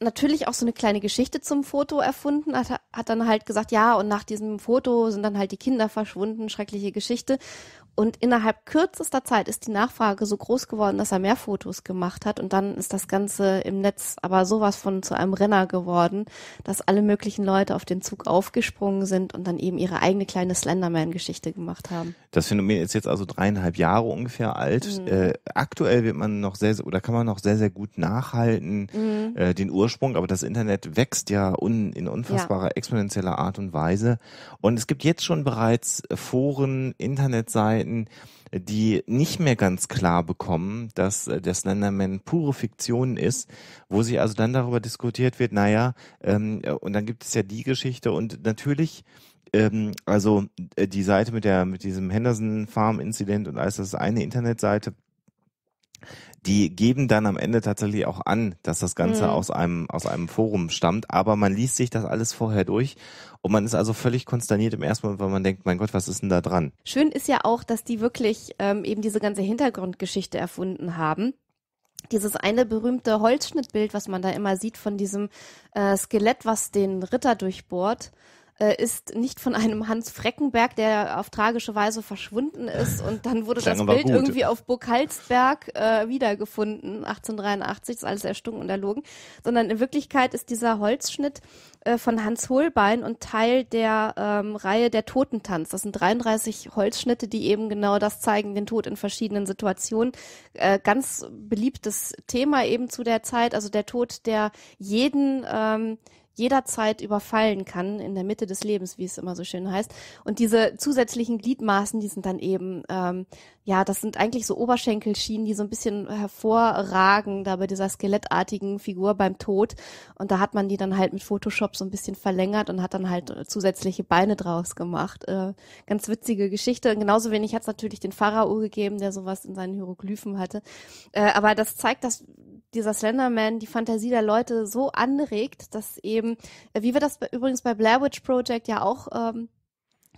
natürlich auch so eine kleine Geschichte zum Foto erfunden, hat, hat dann halt gesagt, ja, und nach diesem Foto sind dann halt die Kinder verschwunden, schreckliche Geschichte. Und innerhalb kürzester Zeit ist die Nachfrage so groß geworden, dass er mehr Fotos gemacht hat. Und dann ist das Ganze im Netz aber sowas von zu einem Renner geworden, dass alle möglichen Leute auf den Zug aufgesprungen sind und dann eben ihre eigene kleine Slenderman-Geschichte gemacht haben. Das Phänomen ist jetzt also dreieinhalb Jahre ungefähr alt. Mhm. Äh, aktuell wird man noch sehr, sehr, oder kann man noch sehr, sehr gut nachhalten, mhm. äh, den Ursprung. Aber das Internet wächst ja un, in unfassbarer, ja. exponentieller Art und Weise. Und es gibt jetzt schon bereits Foren, Internetseiten, Seiten, die nicht mehr ganz klar bekommen, dass äh, der Slenderman pure Fiktion ist, wo sie also dann darüber diskutiert wird, naja, ähm, äh, und dann gibt es ja die Geschichte und natürlich ähm, also äh, die Seite mit der mit diesem Henderson Farm Incident und alles das ist eine Internetseite die geben dann am Ende tatsächlich auch an, dass das Ganze mhm. aus einem aus einem Forum stammt, aber man liest sich das alles vorher durch und man ist also völlig konsterniert im ersten Moment, weil man denkt, mein Gott, was ist denn da dran? Schön ist ja auch, dass die wirklich ähm, eben diese ganze Hintergrundgeschichte erfunden haben dieses eine berühmte Holzschnittbild, was man da immer sieht von diesem äh, Skelett, was den Ritter durchbohrt äh, ist nicht von einem Hans Freckenberg, der auf tragische Weise verschwunden ist. Und dann wurde das Bild gut. irgendwie auf Burg Halsberg äh, wiedergefunden, 1883, ist alles erstunken und erlogen. Sondern in Wirklichkeit ist dieser Holzschnitt äh, von Hans Holbein und Teil der ähm, Reihe der Totentanz. Das sind 33 Holzschnitte, die eben genau das zeigen, den Tod in verschiedenen Situationen. Äh, ganz beliebtes Thema eben zu der Zeit, also der Tod, der jeden ähm, jederzeit überfallen kann, in der Mitte des Lebens, wie es immer so schön heißt. Und diese zusätzlichen Gliedmaßen, die sind dann eben, ähm, ja, das sind eigentlich so Oberschenkelschienen, die so ein bisschen hervorragen, da bei dieser skelettartigen Figur beim Tod. Und da hat man die dann halt mit Photoshop so ein bisschen verlängert und hat dann halt äh, zusätzliche Beine draus gemacht. Äh, ganz witzige Geschichte. Und genauso wenig hat es natürlich den Pharao gegeben, der sowas in seinen Hieroglyphen hatte. Äh, aber das zeigt, dass dieser Slenderman die Fantasie der Leute so anregt, dass eben eben, äh, wie wir das übrigens bei Blair Witch Project ja auch ähm,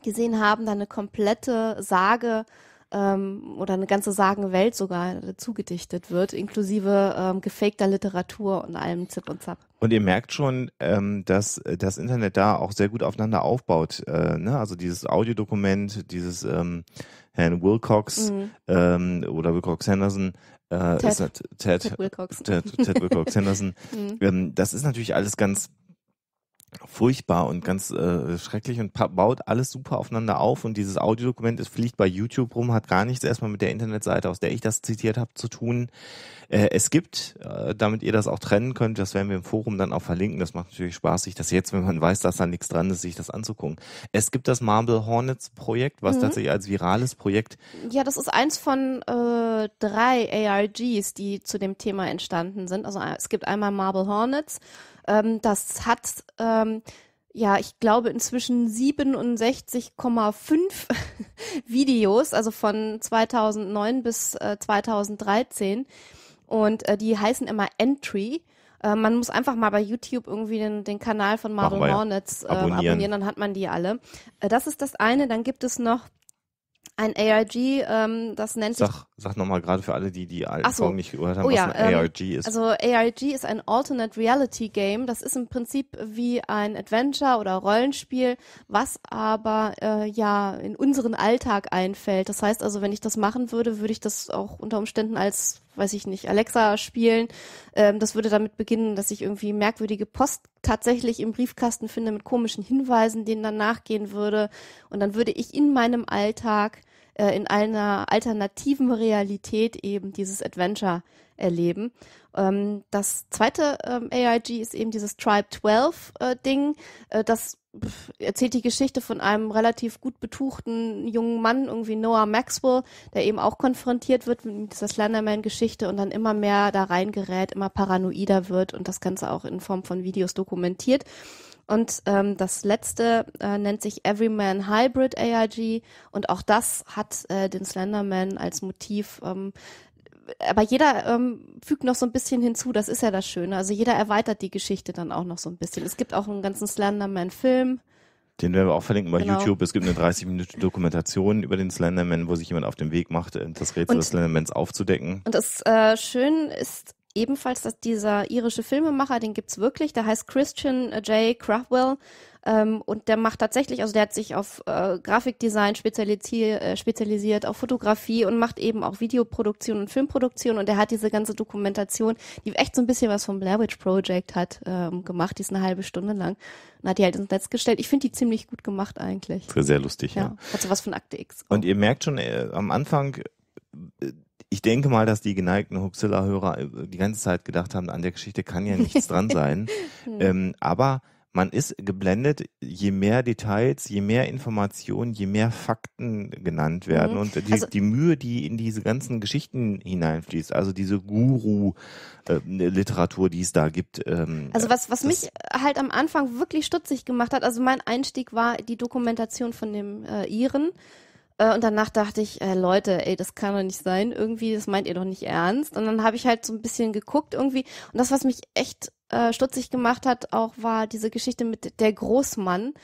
gesehen haben, da eine komplette Sage ähm, oder eine ganze Sagenwelt sogar zugedichtet wird, inklusive ähm, gefakter Literatur und allem Zip und Zap. Und ihr merkt schon, ähm, dass äh, das Internet da auch sehr gut aufeinander aufbaut. Äh, ne? Also dieses Audiodokument, dieses ähm, Herrn Wilcox mhm. ähm, oder Wilcox Henderson, äh, Ted, ist, Ted, Ted Wilcox, Ted, Ted Wilcox Henderson. *laughs* mhm. Ähm, das ist natürlich alles ganz furchtbar und ganz äh, schrecklich und baut alles super aufeinander auf und dieses Audiodokument ist fliegt bei YouTube rum, hat gar nichts erstmal mit der Internetseite, aus der ich das zitiert habe, zu tun. Äh, es gibt, äh, damit ihr das auch trennen könnt, das werden wir im Forum dann auch verlinken, das macht natürlich Spaß, sich das jetzt, wenn man weiß, dass da nichts dran ist, sich das anzugucken. Es gibt das Marble Hornets Projekt, was mhm. tatsächlich als virales Projekt... Ja, das ist eins von äh, drei ARGs, die zu dem Thema entstanden sind. Also äh, es gibt einmal Marble Hornets, ähm, das hat, ähm, ja, ich glaube inzwischen 67,5 *laughs* Videos, also von 2009 bis äh, 2013. Und äh, die heißen immer Entry äh, man muss einfach mal bei YouTube irgendwie den, den Kanal von Marvel Hornets äh, abonnieren. abonnieren. dann hat man die alle. Äh, das ist das eine. Dann gibt es noch ein ARG, ähm, das nennt sag, sich. Sag nochmal gerade für alle, die die alten so. Folgen nicht gehört haben, oh was ja, ein ähm, ARG ist. Also ARG ist ein Alternate Reality Game. Das ist im Prinzip wie ein Adventure oder Rollenspiel, was aber äh, ja in unseren Alltag einfällt. Das heißt also, wenn ich das machen würde, würde ich das auch unter Umständen als weiß ich nicht, Alexa spielen. Ähm, das würde damit beginnen, dass ich irgendwie merkwürdige Post tatsächlich im Briefkasten finde mit komischen Hinweisen, denen dann nachgehen würde. Und dann würde ich in meinem Alltag äh, in einer alternativen Realität eben dieses Adventure erleben. Ähm, das zweite ähm, AIG ist eben dieses Tribe 12 äh, Ding, äh, das erzählt die Geschichte von einem relativ gut betuchten jungen Mann, irgendwie Noah Maxwell, der eben auch konfrontiert wird mit dieser Slenderman-Geschichte und dann immer mehr da reingerät, immer paranoider wird und das Ganze auch in Form von Videos dokumentiert. Und ähm, das letzte äh, nennt sich Everyman Hybrid AIG und auch das hat äh, den Slenderman als Motiv. Ähm, aber jeder ähm, fügt noch so ein bisschen hinzu, das ist ja das Schöne. Also jeder erweitert die Geschichte dann auch noch so ein bisschen. Es gibt auch einen ganzen Slenderman-Film. Den werden wir auch verlinken bei genau. YouTube. Es gibt eine 30-minütige Dokumentation über den Slenderman, wo sich jemand auf den Weg macht, äh, das Rätsel und, des Slendermans aufzudecken. Und das äh, Schön ist ebenfalls, dass dieser irische Filmemacher, den gibt es wirklich, der heißt Christian äh, J. Crawwell. Ähm, und der macht tatsächlich, also der hat sich auf äh, Grafikdesign spezialisiert, äh, spezialisiert, auf Fotografie und macht eben auch Videoproduktion und Filmproduktion. Und er hat diese ganze Dokumentation, die echt so ein bisschen was vom Blair Witch Project hat, ähm, gemacht. Die ist eine halbe Stunde lang und hat die halt ins Netz gestellt. Ich finde die ziemlich gut gemacht eigentlich. Sehr lustig, ja. ja. Hat so was von Akte X. Und ihr merkt schon äh, am Anfang, äh, ich denke mal, dass die geneigten Huxilla-Hörer äh, die ganze Zeit gedacht haben, an der Geschichte kann ja nichts dran *laughs* sein. Hm. ähm, aber man ist geblendet, je mehr Details, je mehr Informationen, je mehr Fakten genannt werden mhm. und die, also, die, Mühe, die in diese ganzen Geschichten hineinfließt, also diese Guru-Literatur, ähm, die es da gibt. Ähm, also was, was mich halt am Anfang wirklich stutzig gemacht hat, also mein Einstieg war die Dokumentation von dem äh, Iren äh, und danach dachte ich, äh, Leute, ey, das kann doch nicht sein. Irgendwie, das meint ihr doch nicht ernst. Und dann habe ich halt so ein bisschen geguckt irgendwie. Und das, was mich echt äh, stutzig gemacht hat, auch war diese Geschichte mit der Großmann.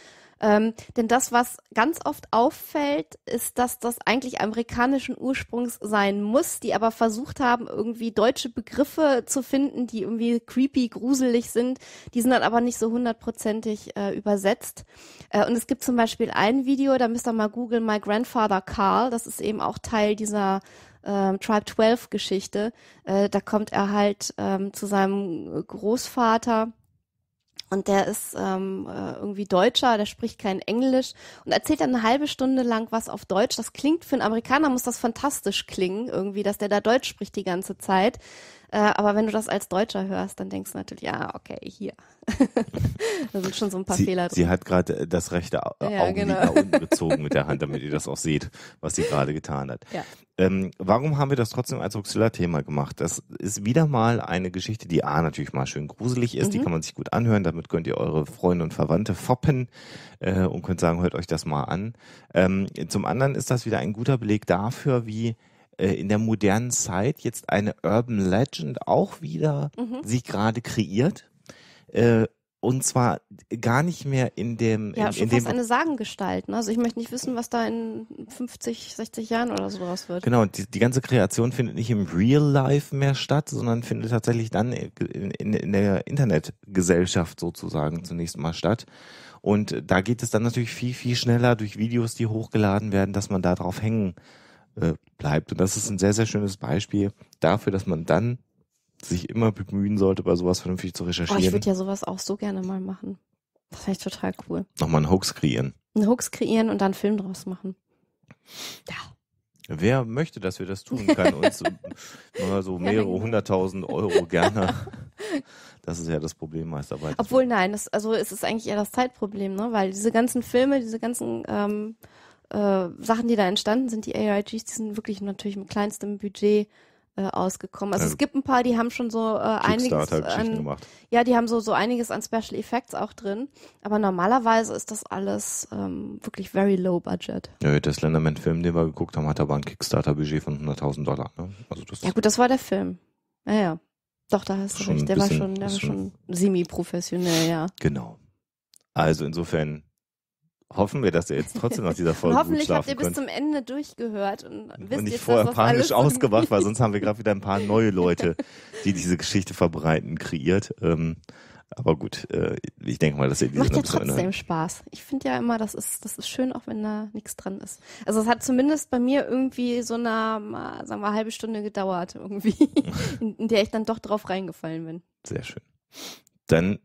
Ähm, denn das, was ganz oft auffällt, ist, dass das eigentlich amerikanischen Ursprungs sein muss, die aber versucht haben, irgendwie deutsche Begriffe zu finden, die irgendwie creepy, gruselig sind. Die sind dann aber nicht so hundertprozentig äh, übersetzt. Äh, und es gibt zum Beispiel ein Video, da müsst ihr mal googeln, My Grandfather Carl. Das ist eben auch Teil dieser ähm, äh, Tribe 12 Geschichte. da kommt er halt ähm, zu seinem Großvater und der ist ähm, äh, irgendwie Deutscher, der spricht kein Englisch und erzählt dann eine halbe Stunde lang was auf Deutsch. Das klingt für einen Amerikaner, muss das fantastisch klingen, irgendwie, dass der da Deutsch spricht die ganze Zeit. Äh, aber wenn du das als Deutscher hörst, dann denkst du natürlich, ja, okay, hier. *laughs* da sind schon so ein paar sie, Fehler drin. Sie hat gerade äh, das rechte Auge äh, ja, genau. nach unten gezogen mit der Hand, damit ihr das auch seht, was sie gerade getan hat. Ja. Ähm, warum haben wir das trotzdem als Huxilla-Thema gemacht? Das ist wieder mal eine Geschichte, die A, natürlich mal schön gruselig ist, mhm. die kann man sich gut anhören, damit könnt ihr eure Freunde und Verwandte foppen äh, und könnt sagen, hört euch das mal an. Ähm, zum anderen ist das wieder ein guter Beleg dafür, wie äh, in der modernen Zeit jetzt eine Urban Legend auch wieder mhm. sich gerade kreiert. Äh, und zwar gar nicht mehr in dem. Ja, in, schon in fast dem, eine Sagengestalt. Ne? Also ich möchte nicht wissen, was da in 50, 60 Jahren oder so draus wird. Genau, die, die ganze Kreation findet nicht im Real Life mehr statt, sondern findet tatsächlich dann in, in, in der Internetgesellschaft sozusagen zunächst mal statt. Und da geht es dann natürlich viel, viel schneller durch Videos, die hochgeladen werden, dass man da drauf hängen kann. Äh, bleibt. Und das ist ein sehr, sehr schönes Beispiel dafür, dass man dann sich immer bemühen sollte, bei sowas vernünftig zu recherchieren. Oh, ich würde ja sowas auch so gerne mal machen. Das wäre total cool. Nochmal einen Hoax kreieren. Einen Hoax kreieren und dann einen Film draus machen. Ja. Wer möchte, dass wir das tun, kann uns mal so *laughs* mehrere hunderttausend Euro gerne. *laughs* Das ist ja das Problem Meisterarbeit. Obwohl nein, das, also es ist eigentlich eher das Zeitproblem, ne? Weil diese ganzen Filme, diese ganzen ähm, äh, Sachen, die da entstanden sind, die AIGs, die sind wirklich natürlich mit kleinstem Budget äh, ausgekommen. Also ähm, es gibt ein paar, die haben schon so äh, einiges an, gemacht. ja, die haben so so einiges an Special Effects auch drin, aber normalerweise ist das alles ähm, wirklich very low budget. Ja, der Slenderman Film, den wir geguckt haben, hat aber ein Kickstarter Budget von 100.000 Dollar. Ne? Also das ja gut, das war der Film. Ja, ja. Doch, da hast du recht. Der bisschen, war schon, der war schon semi-professionell, ja. Genau. Also insofern hoffen wir, dass ihr jetzt trotzdem nach dieser *laughs* Folge Hoffentlich gut habt ihr könnt. bis zum Ende durchgehört und wisst und nicht jetzt, vorher panisch ausgemacht, weil *laughs* sonst haben wir gerade wieder ein paar neue Leute, die diese Geschichte verbreiten, kreiert. Ähm, aber gut, äh, ich denke mal, dass ihr diese Macht ja trotzdem erinnert. Spaß. Ich finde ja immer, das ist, das ist schön, auch wenn da nichts dran ist. Also es hat zumindest bei mir irgendwie so eine, mal, sagen wir, halbe Stunde gedauert irgendwie, *laughs* in, in der ich dann doch drauf reingefallen bin. Sehr schön. Dann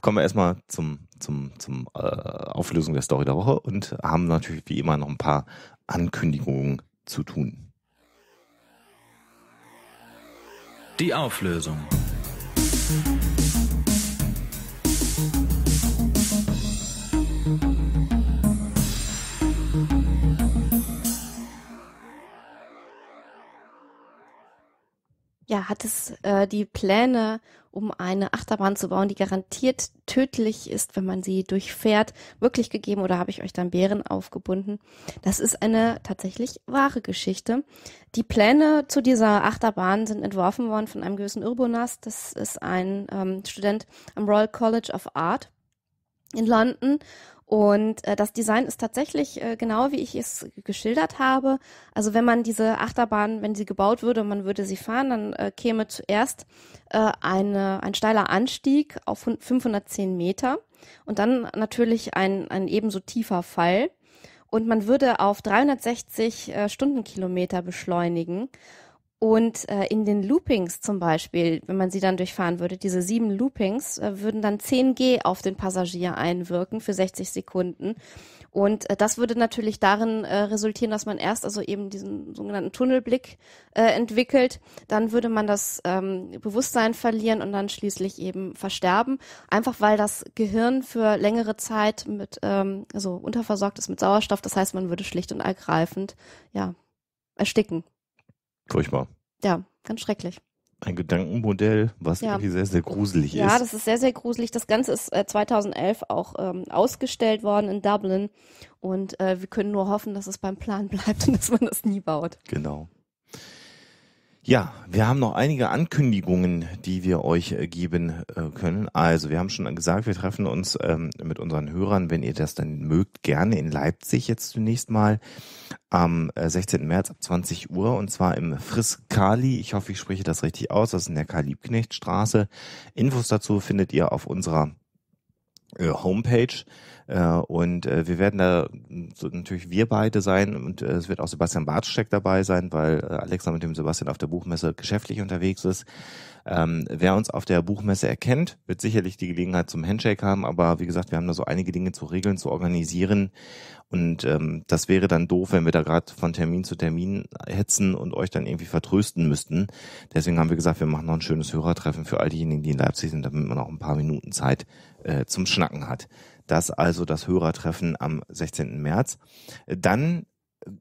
kommen wir erstmal zum zum, zum äh, Auflösung der Story der Woche und haben natürlich wie immer noch ein paar Ankündigungen zu tun. Die Auflösung. ja, hat es äh, die Pläne, um eine Achterbahn zu bauen, die garantiert tödlich ist, wenn man sie durchfährt, wirklich gegeben oder habe ich euch dann Bären aufgebunden? Das ist eine tatsächlich wahre Geschichte. Die Pläne zu dieser Achterbahn sind entworfen worden von einem gewissen Urbonas. Das ist ein ähm, Student am Royal College of Art in London und äh, das Design ist tatsächlich äh, genau, wie ich es geschildert habe. Also wenn man diese Achterbahn, wenn sie gebaut würde man würde sie fahren, dann äh, käme zuerst äh, eine, ein steiler Anstieg auf 510 Meter und dann natürlich ein, ein ebenso tiefer Fall. Und man würde auf 360 äh, Stundenkilometer beschleunigen. Und äh, in den Loopings zum Beispiel, wenn man sie dann durchfahren würde, diese sieben Loopings äh, würden dann 10 G auf den Passagier einwirken für 60 Sekunden. Und äh, das würde natürlich darin äh, resultieren, dass man erst also eben diesen sogenannten Tunnelblick äh, entwickelt. Dann würde man das ähm, Bewusstsein verlieren und dann schließlich eben versterben. Einfach weil das Gehirn für längere Zeit mit, ähm, also unterversorgt ist mit Sauerstoff. Das heißt, man würde schlicht und ergreifend, ja, ersticken. Furchtbar. Ja, ganz schrecklich. Ein Gedankenmodell, was ja. irgendwie sehr, sehr gruselig ja, ist. Ja, das ist sehr, sehr gruselig. Das Ganze ist äh, 2011 auch ähm, ausgestellt worden in Dublin. Und äh, wir können nur hoffen, dass es beim Plan *laughs* bleibt und dass man das nie baut. Genau. Ja, wir haben noch einige Ankündigungen, die wir euch äh, geben äh, können. Also, wir haben schon gesagt, wir treffen uns ähm, mit unseren Hörern, wenn ihr das dann mögt, gerne in Leipzig jetzt zunächst mal am 16. Äh, März ab 20 Uhr und zwar im Friskali. Ich hoffe, ich spreche das richtig aus. Das ist in der Karl-Liebknecht-Straße. Infos dazu findet ihr auf unserer äh, Homepage äh, und äh, wir werden da hm, so natürlich wir beide sein und äh, es wird auch Sebastian Bartschek dabei sein, weil Alexa mit dem Sebastian auf der Buchmesse geschäftlich unterwegs ist. Ähm, wer uns auf der Buchmesse erkennt, wird sicherlich die Gelegenheit zum Handshake haben, aber wie gesagt, wir haben da so einige Dinge zu regeln, zu organisieren und ähm, das wäre dann doof, wenn wir da gerade von Termin zu Termin hetzen und euch dann irgendwie vertrösten müssten. Deswegen haben wir gesagt, wir machen noch ein schönes Hörertreffen für all diejenigen, die in Leipzig sind, damit man auch ein paar Minuten Zeit äh, zum Schnacken hat. Das also das Hörertreffen am 16. März. Dann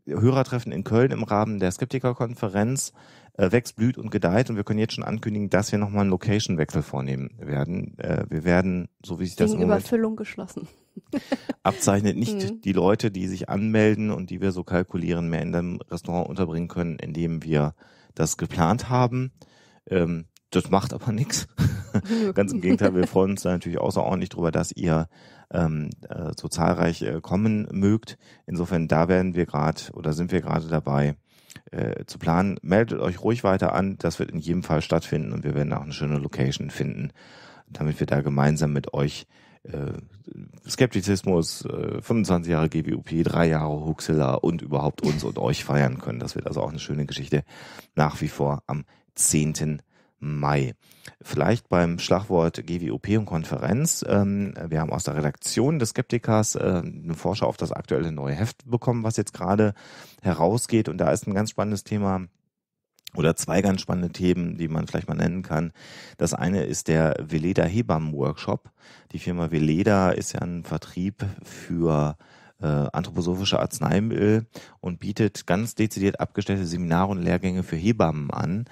äh, Hörertreffen in Köln im Rahmen der Skeptikerkonferenz äh, wächst, blüht und gedeiht. Und wir können jetzt schon ankündigen, dass wir nochmal einen Location-Wechsel vornehmen werden. Äh, wir werden, so wie sich das Wegen im Moment Überfüllung geschlossen. *laughs* abzeichnet, nicht mhm. die Leute, die sich anmelden und die wir so kalkulieren, mehr in dem Restaurant unterbringen können, in dem wir das geplant haben. Ähm, das macht aber nichts. *laughs* Ganz im Gegenteil, wir freuen uns da natürlich außerordentlich drüber, dass ihr ähm, äh, so zahlreich äh, kommen mögt. Insofern, da werden wir gerade oder sind wir gerade dabei äh, zu planen. Meldet euch ruhig weiter an, das wird in jedem Fall stattfinden und wir werden auch eine schöne Location finden, damit wir da gemeinsam mit euch äh, Skeptizismus, 25 äh, Jahre GWUP, drei Jahre Huxilla und überhaupt uns und euch feiern können. Das wird also auch eine schöne Geschichte nach wie vor am 10. Mai. Vielleicht beim Schlagwort GWOP und Konferenz. Ähm, wir haben aus der Redaktion des Skeptikers äh, eine Vorschau auf das aktuelle neue Heft bekommen, was jetzt gerade herausgeht. Und da ist ein ganz spannendes Thema oder zwei ganz spannende Themen, die man vielleicht mal nennen kann. Das eine ist der Veleda Hebammen Workshop. Die Firma Veleda ist ja ein Vertrieb für äh, anthroposophische Arzneimittel und bietet ganz dezidiert abgestellte Seminare und Lehrgänge für Hebammen an.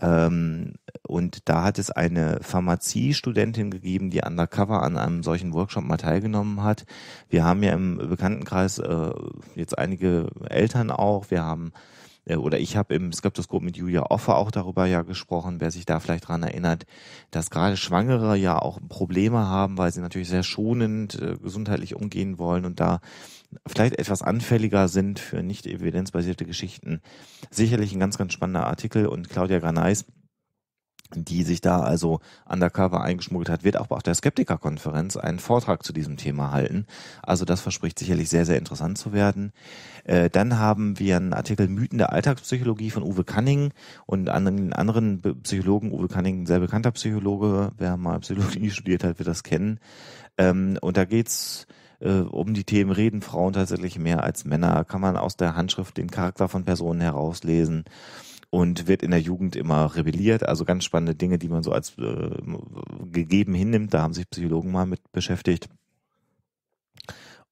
Ähm, und da hat es eine Pharmaziestudentin gegeben, die undercover an einem solchen Workshop mal teilgenommen hat. Wir haben ja im Bekanntenkreis äh, jetzt einige Eltern auch. Wir haben äh, oder ich habe im Skeptoskop mit Julia Offer auch darüber ja gesprochen, wer sich da vielleicht dran erinnert, dass gerade Schwangere ja auch Probleme haben, weil sie natürlich sehr schonend äh, gesundheitlich umgehen wollen und da vielleicht etwas anfälliger sind für nicht evidenzbasierte Geschichten. Sicherlich ein ganz, ganz spannender Artikel und Claudia Graneis die sich da also undercover eingeschmuggelt hat, wird auch auf der Skeptikerkonferenz einen Vortrag zu diesem Thema halten. Also das verspricht sicherlich sehr, sehr interessant zu werden. Äh, dann haben wir einen Artikel Mythen der Alltagspsychologie von Uwe Canning und anderen, anderen Psychologen. Uwe Canning, sehr bekannter Psychologe. Wer mal Psychologie *laughs* studiert hat, wird das kennen. Ähm, und da geht's äh, um die Themen reden Frauen tatsächlich mehr als Männer? Kann man aus der Handschrift den Charakter von Personen herauslesen? und wird in der Jugend immer rebelliert. Also ganz spannende Dinge, die man so als äh, gegeben hinnimmt. Da haben sich Psychologen mal mit beschäftigt.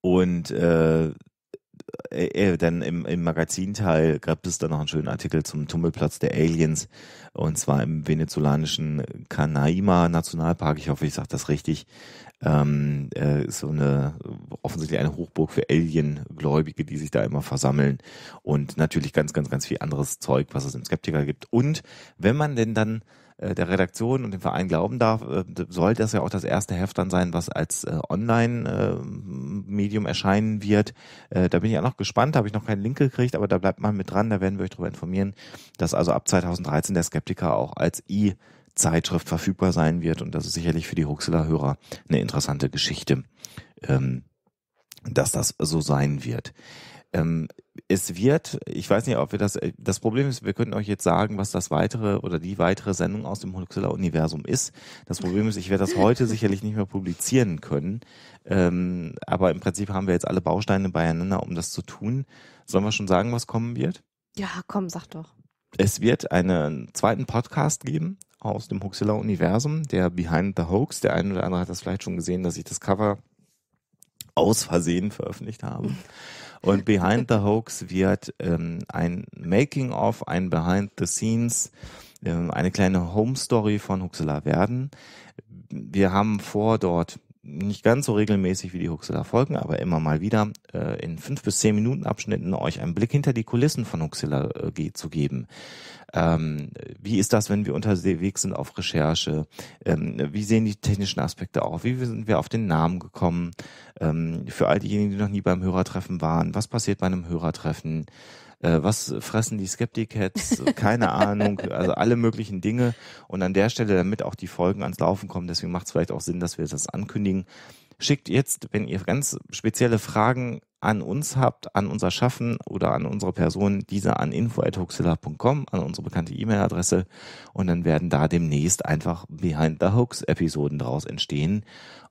Und äh, äh, äh dann im, im Magazinteil gab es dann noch einen schönen Artikel zum Tummelplatz der Aliens und zwar im venezolanischen Canaima Nationalpark. Ich hoffe, ich sage das richtig ähm, äh, so eine offensichtlich eine Hochburg für Alien-Gläubige, die sich da immer versammeln und natürlich ganz, ganz, ganz viel anderes Zeug, was es im Skeptiker gibt. Und wenn man denn dann äh, der Redaktion und dem Verein glauben darf, äh, soll das ja auch das erste Heft dann sein, was als äh, Online-Medium äh, erscheinen wird. Äh, da bin ich auch noch gespannt, da habe ich noch keinen Link gekriegt, aber da bleibt man mit dran, da werden wir euch darüber informieren, dass also ab 2013 der Skeptiker auch als E- Zeitschrift verfügbar sein wird. Und das ist sicherlich für die Huxler Hörer eine interessante Geschichte, ähm, dass das so sein wird. Ähm, es wird, ich weiß nicht, ob wir das, äh, das Problem ist, wir könnten euch jetzt sagen, was das weitere oder die weitere Sendung aus dem Huxilla-Universum ist. Das Problem ist, ich werde das heute sicherlich nicht mehr publizieren können. Ähm, aber im Prinzip haben wir jetzt alle Bausteine beieinander, um das zu tun. Sollen wir schon sagen, was kommen wird? Ja, komm, sag doch. Es wird einen zweiten Podcast geben, aus dem Huxilla-Universum, der Behind the Hoax. Der eine oder andere hat das vielleicht schon gesehen, dass ich das Cover aus Versehen veröffentlicht habe. Und Behind the Hoax wird ähm, ein Making-of, ein Behind the Scenes, ähm, eine kleine Home-Story von Huxilla werden. Wir haben vor, dort nicht ganz so regelmäßig wie die Huxilla Folgen, aber immer mal wieder äh, in fünf bis zehn Minuten Abschnitten euch einen Blick hinter die Kulissen von Huxilla äh, zu geben. Ähm, wie ist das, wenn wir unterwegs sind auf Recherche? Ähm, wie sehen die technischen Aspekte aus? Wie sind wir auf den Namen gekommen? Ähm, für all diejenigen, die noch nie beim Hörertreffen waren, was passiert bei einem Hörertreffen? Äh, was fressen die skeptic cats keine Ahnung, also alle möglichen Dinge. Und an der Stelle, damit auch die Folgen ans Laufen kommen, deswegen macht es vielleicht auch Sinn, dass wir das ankündigen. Schickt jetzt, wenn ihr ganz spezielle Fragen an uns habt, an unser Schaffen oder an unsere Person, diese an info.hoaxilla.com, an unsere bekannte E-Mail-Adresse. Und dann werden da demnächst einfach Behind the Hoax-Episoden draus entstehen.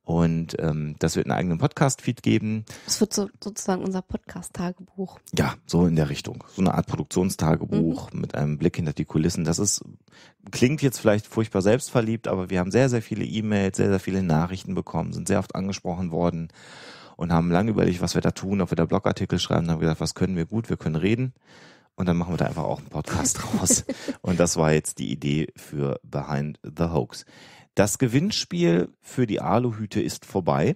Und ähm, das wird einen eigenen Podcast-Feed geben. Das wird so, sozusagen unser Podcast-Tagebuch. Ja, so in der Richtung. So eine Art Produktionstagebuch mhm. mit einem Blick hinter die Kulissen. Das ist, klingt jetzt vielleicht furchtbar selbstverliebt, aber wir haben sehr, sehr viele E-Mails, sehr, sehr viele Nachrichten bekommen, sind sehr oft angesprochen worden und haben lange überlegt, was wir da tun, ob wir da Blogartikel schreiben, und haben gesagt, was können wir gut, wir können reden. Und dann machen wir da einfach auch einen Podcast draus. *laughs* und das war jetzt die Idee für Behind the Hoax. Das Gewinnspiel für die Aluhüte ist vorbei.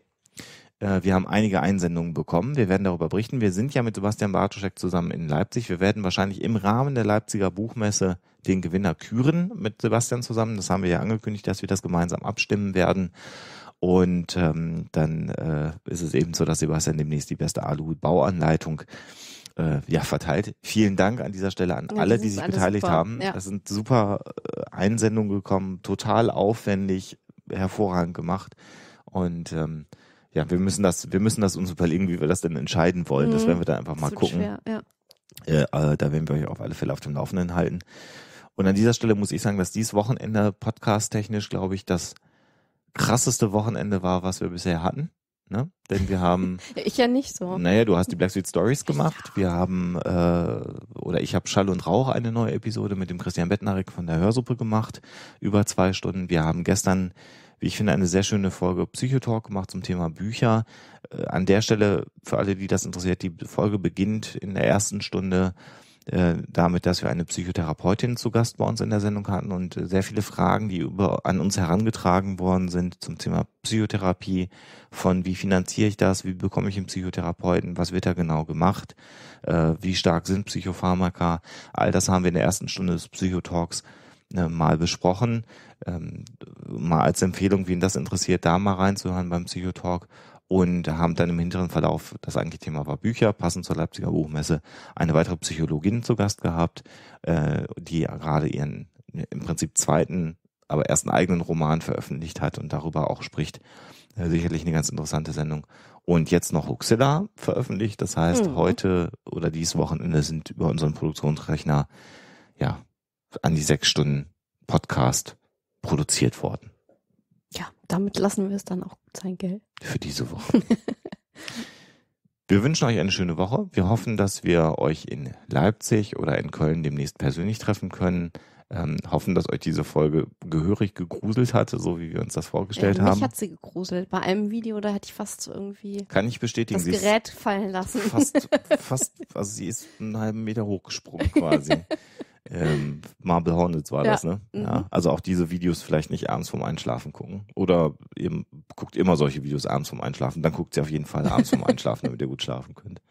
Äh, wir haben einige Einsendungen bekommen. Wir werden darüber berichten. Wir sind ja mit Sebastian Bartoschek zusammen in Leipzig. Wir werden wahrscheinlich im Rahmen der Leipziger Buchmesse den Gewinner küren mit Sebastian zusammen. Das haben wir ja angekündigt, dass wir das gemeinsam abstimmen werden. Und ähm, dann äh, ist es eben so, dass Sebastian demnächst die beste Alu-Bauanleitung äh, ja, verteilt. Vielen Dank an dieser Stelle an ja, alle, die sich beteiligt super. haben. Ja. Das sind super äh, Einsendungen gekommen, total aufwendig, hervorragend gemacht. Und ähm, ja, wir müssen das, wir müssen das uns überlegen, wie wir das denn entscheiden wollen. Mhm. Das werden wir dann einfach mal gucken. Schwer, ja. äh, äh, da werden wir euch auf alle Fälle auf dem Laufenden halten. Und an dieser Stelle muss ich sagen, dass dieses Wochenende podcast-technisch, glaube ich, das krasseste Wochenende war, was wir bisher hatten. Ne? Denn wir haben. *laughs* ich ja nicht so. Naja, du hast die Black Street Stories gemacht. Wir haben, äh, oder ich habe Schall und Rauch eine neue Episode mit dem Christian Bettnarek von der Hörsuppe gemacht. Über zwei Stunden. Wir haben gestern, wie ich finde, eine sehr schöne Folge Psychotalk gemacht zum Thema Bücher. Äh, an der Stelle, für alle, die das interessiert, die Folge beginnt in der ersten Stunde äh, damit, dass wir eine Psychotherapeutin zu Gast bei uns in der Sendung hatten und äh, sehr viele Fragen, die über, an uns herangetragen worden sind zum Thema Psychotherapie, von wie finanziere ich das, wie bekomme ich einen Psychotherapeuten, was wird da genau gemacht, äh, wie stark sind Psychopharmaka, all das haben wir in der ersten Stunde des Psychotalks äh, mal besprochen. Ähm, mal als Empfehlung, wen das interessiert, da mal reinzuhören beim Psychotalk und haben dann im hinteren Verlauf, das eigentliche Thema war Bücher, passend zur Leipziger Buchmesse, eine weitere Psychologin zu Gast gehabt, äh, die ja gerade ihren im Prinzip zweiten, aber ersten eigenen Roman veröffentlicht hat und darüber auch spricht. Äh, sicherlich eine ganz interessante Sendung. Und jetzt noch Huxilla veröffentlicht. Das heißt, mhm. heute oder dieses Wochenende sind über unseren Produktionsrechner ja an die sechs Stunden Podcast produziert worden. Ja, damit lassen wir es dann auch sein, gell? für diese Woche. wir wünschen euch eine schöne Woche. Wir hoffen, dass wir euch in Leipzig oder in Köln demnächst persönlich treffen können. Ähm, hoffen, dass euch diese Folge gehörig gegruselt hatte, so wie wir uns das vorgestellt äh, mich haben. Mich hat sie gegruselt. Bei einem Video, da hatte ich fast irgendwie Kann ich bestätigen, das Gerät fallen lassen. Fast, *laughs* fast, also sie ist einen halben Meter hochgesprungen quasi. *laughs* Ähm, Marble Hornets war ja. das, ne? Ja. Mhm. Also auch diese Videos vielleicht nicht abends vorm Einschlafen gucken. Oder eben guckt immer solche Videos abends vorm Einschlafen. Dann guckt sie auf jeden Fall abends vorm *laughs* Einschlafen, damit ihr gut schlafen könnt.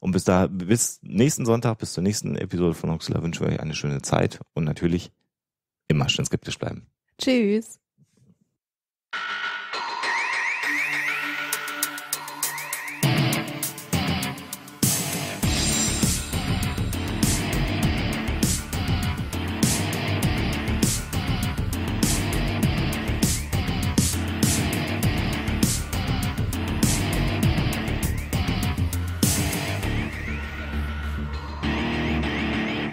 Und bis da, bis nächsten Sonntag, bis zur nächsten Episode von Oxilla wünsche ich euch eine schöne Zeit und natürlich immer schön skeptisch bleiben. Tschüss.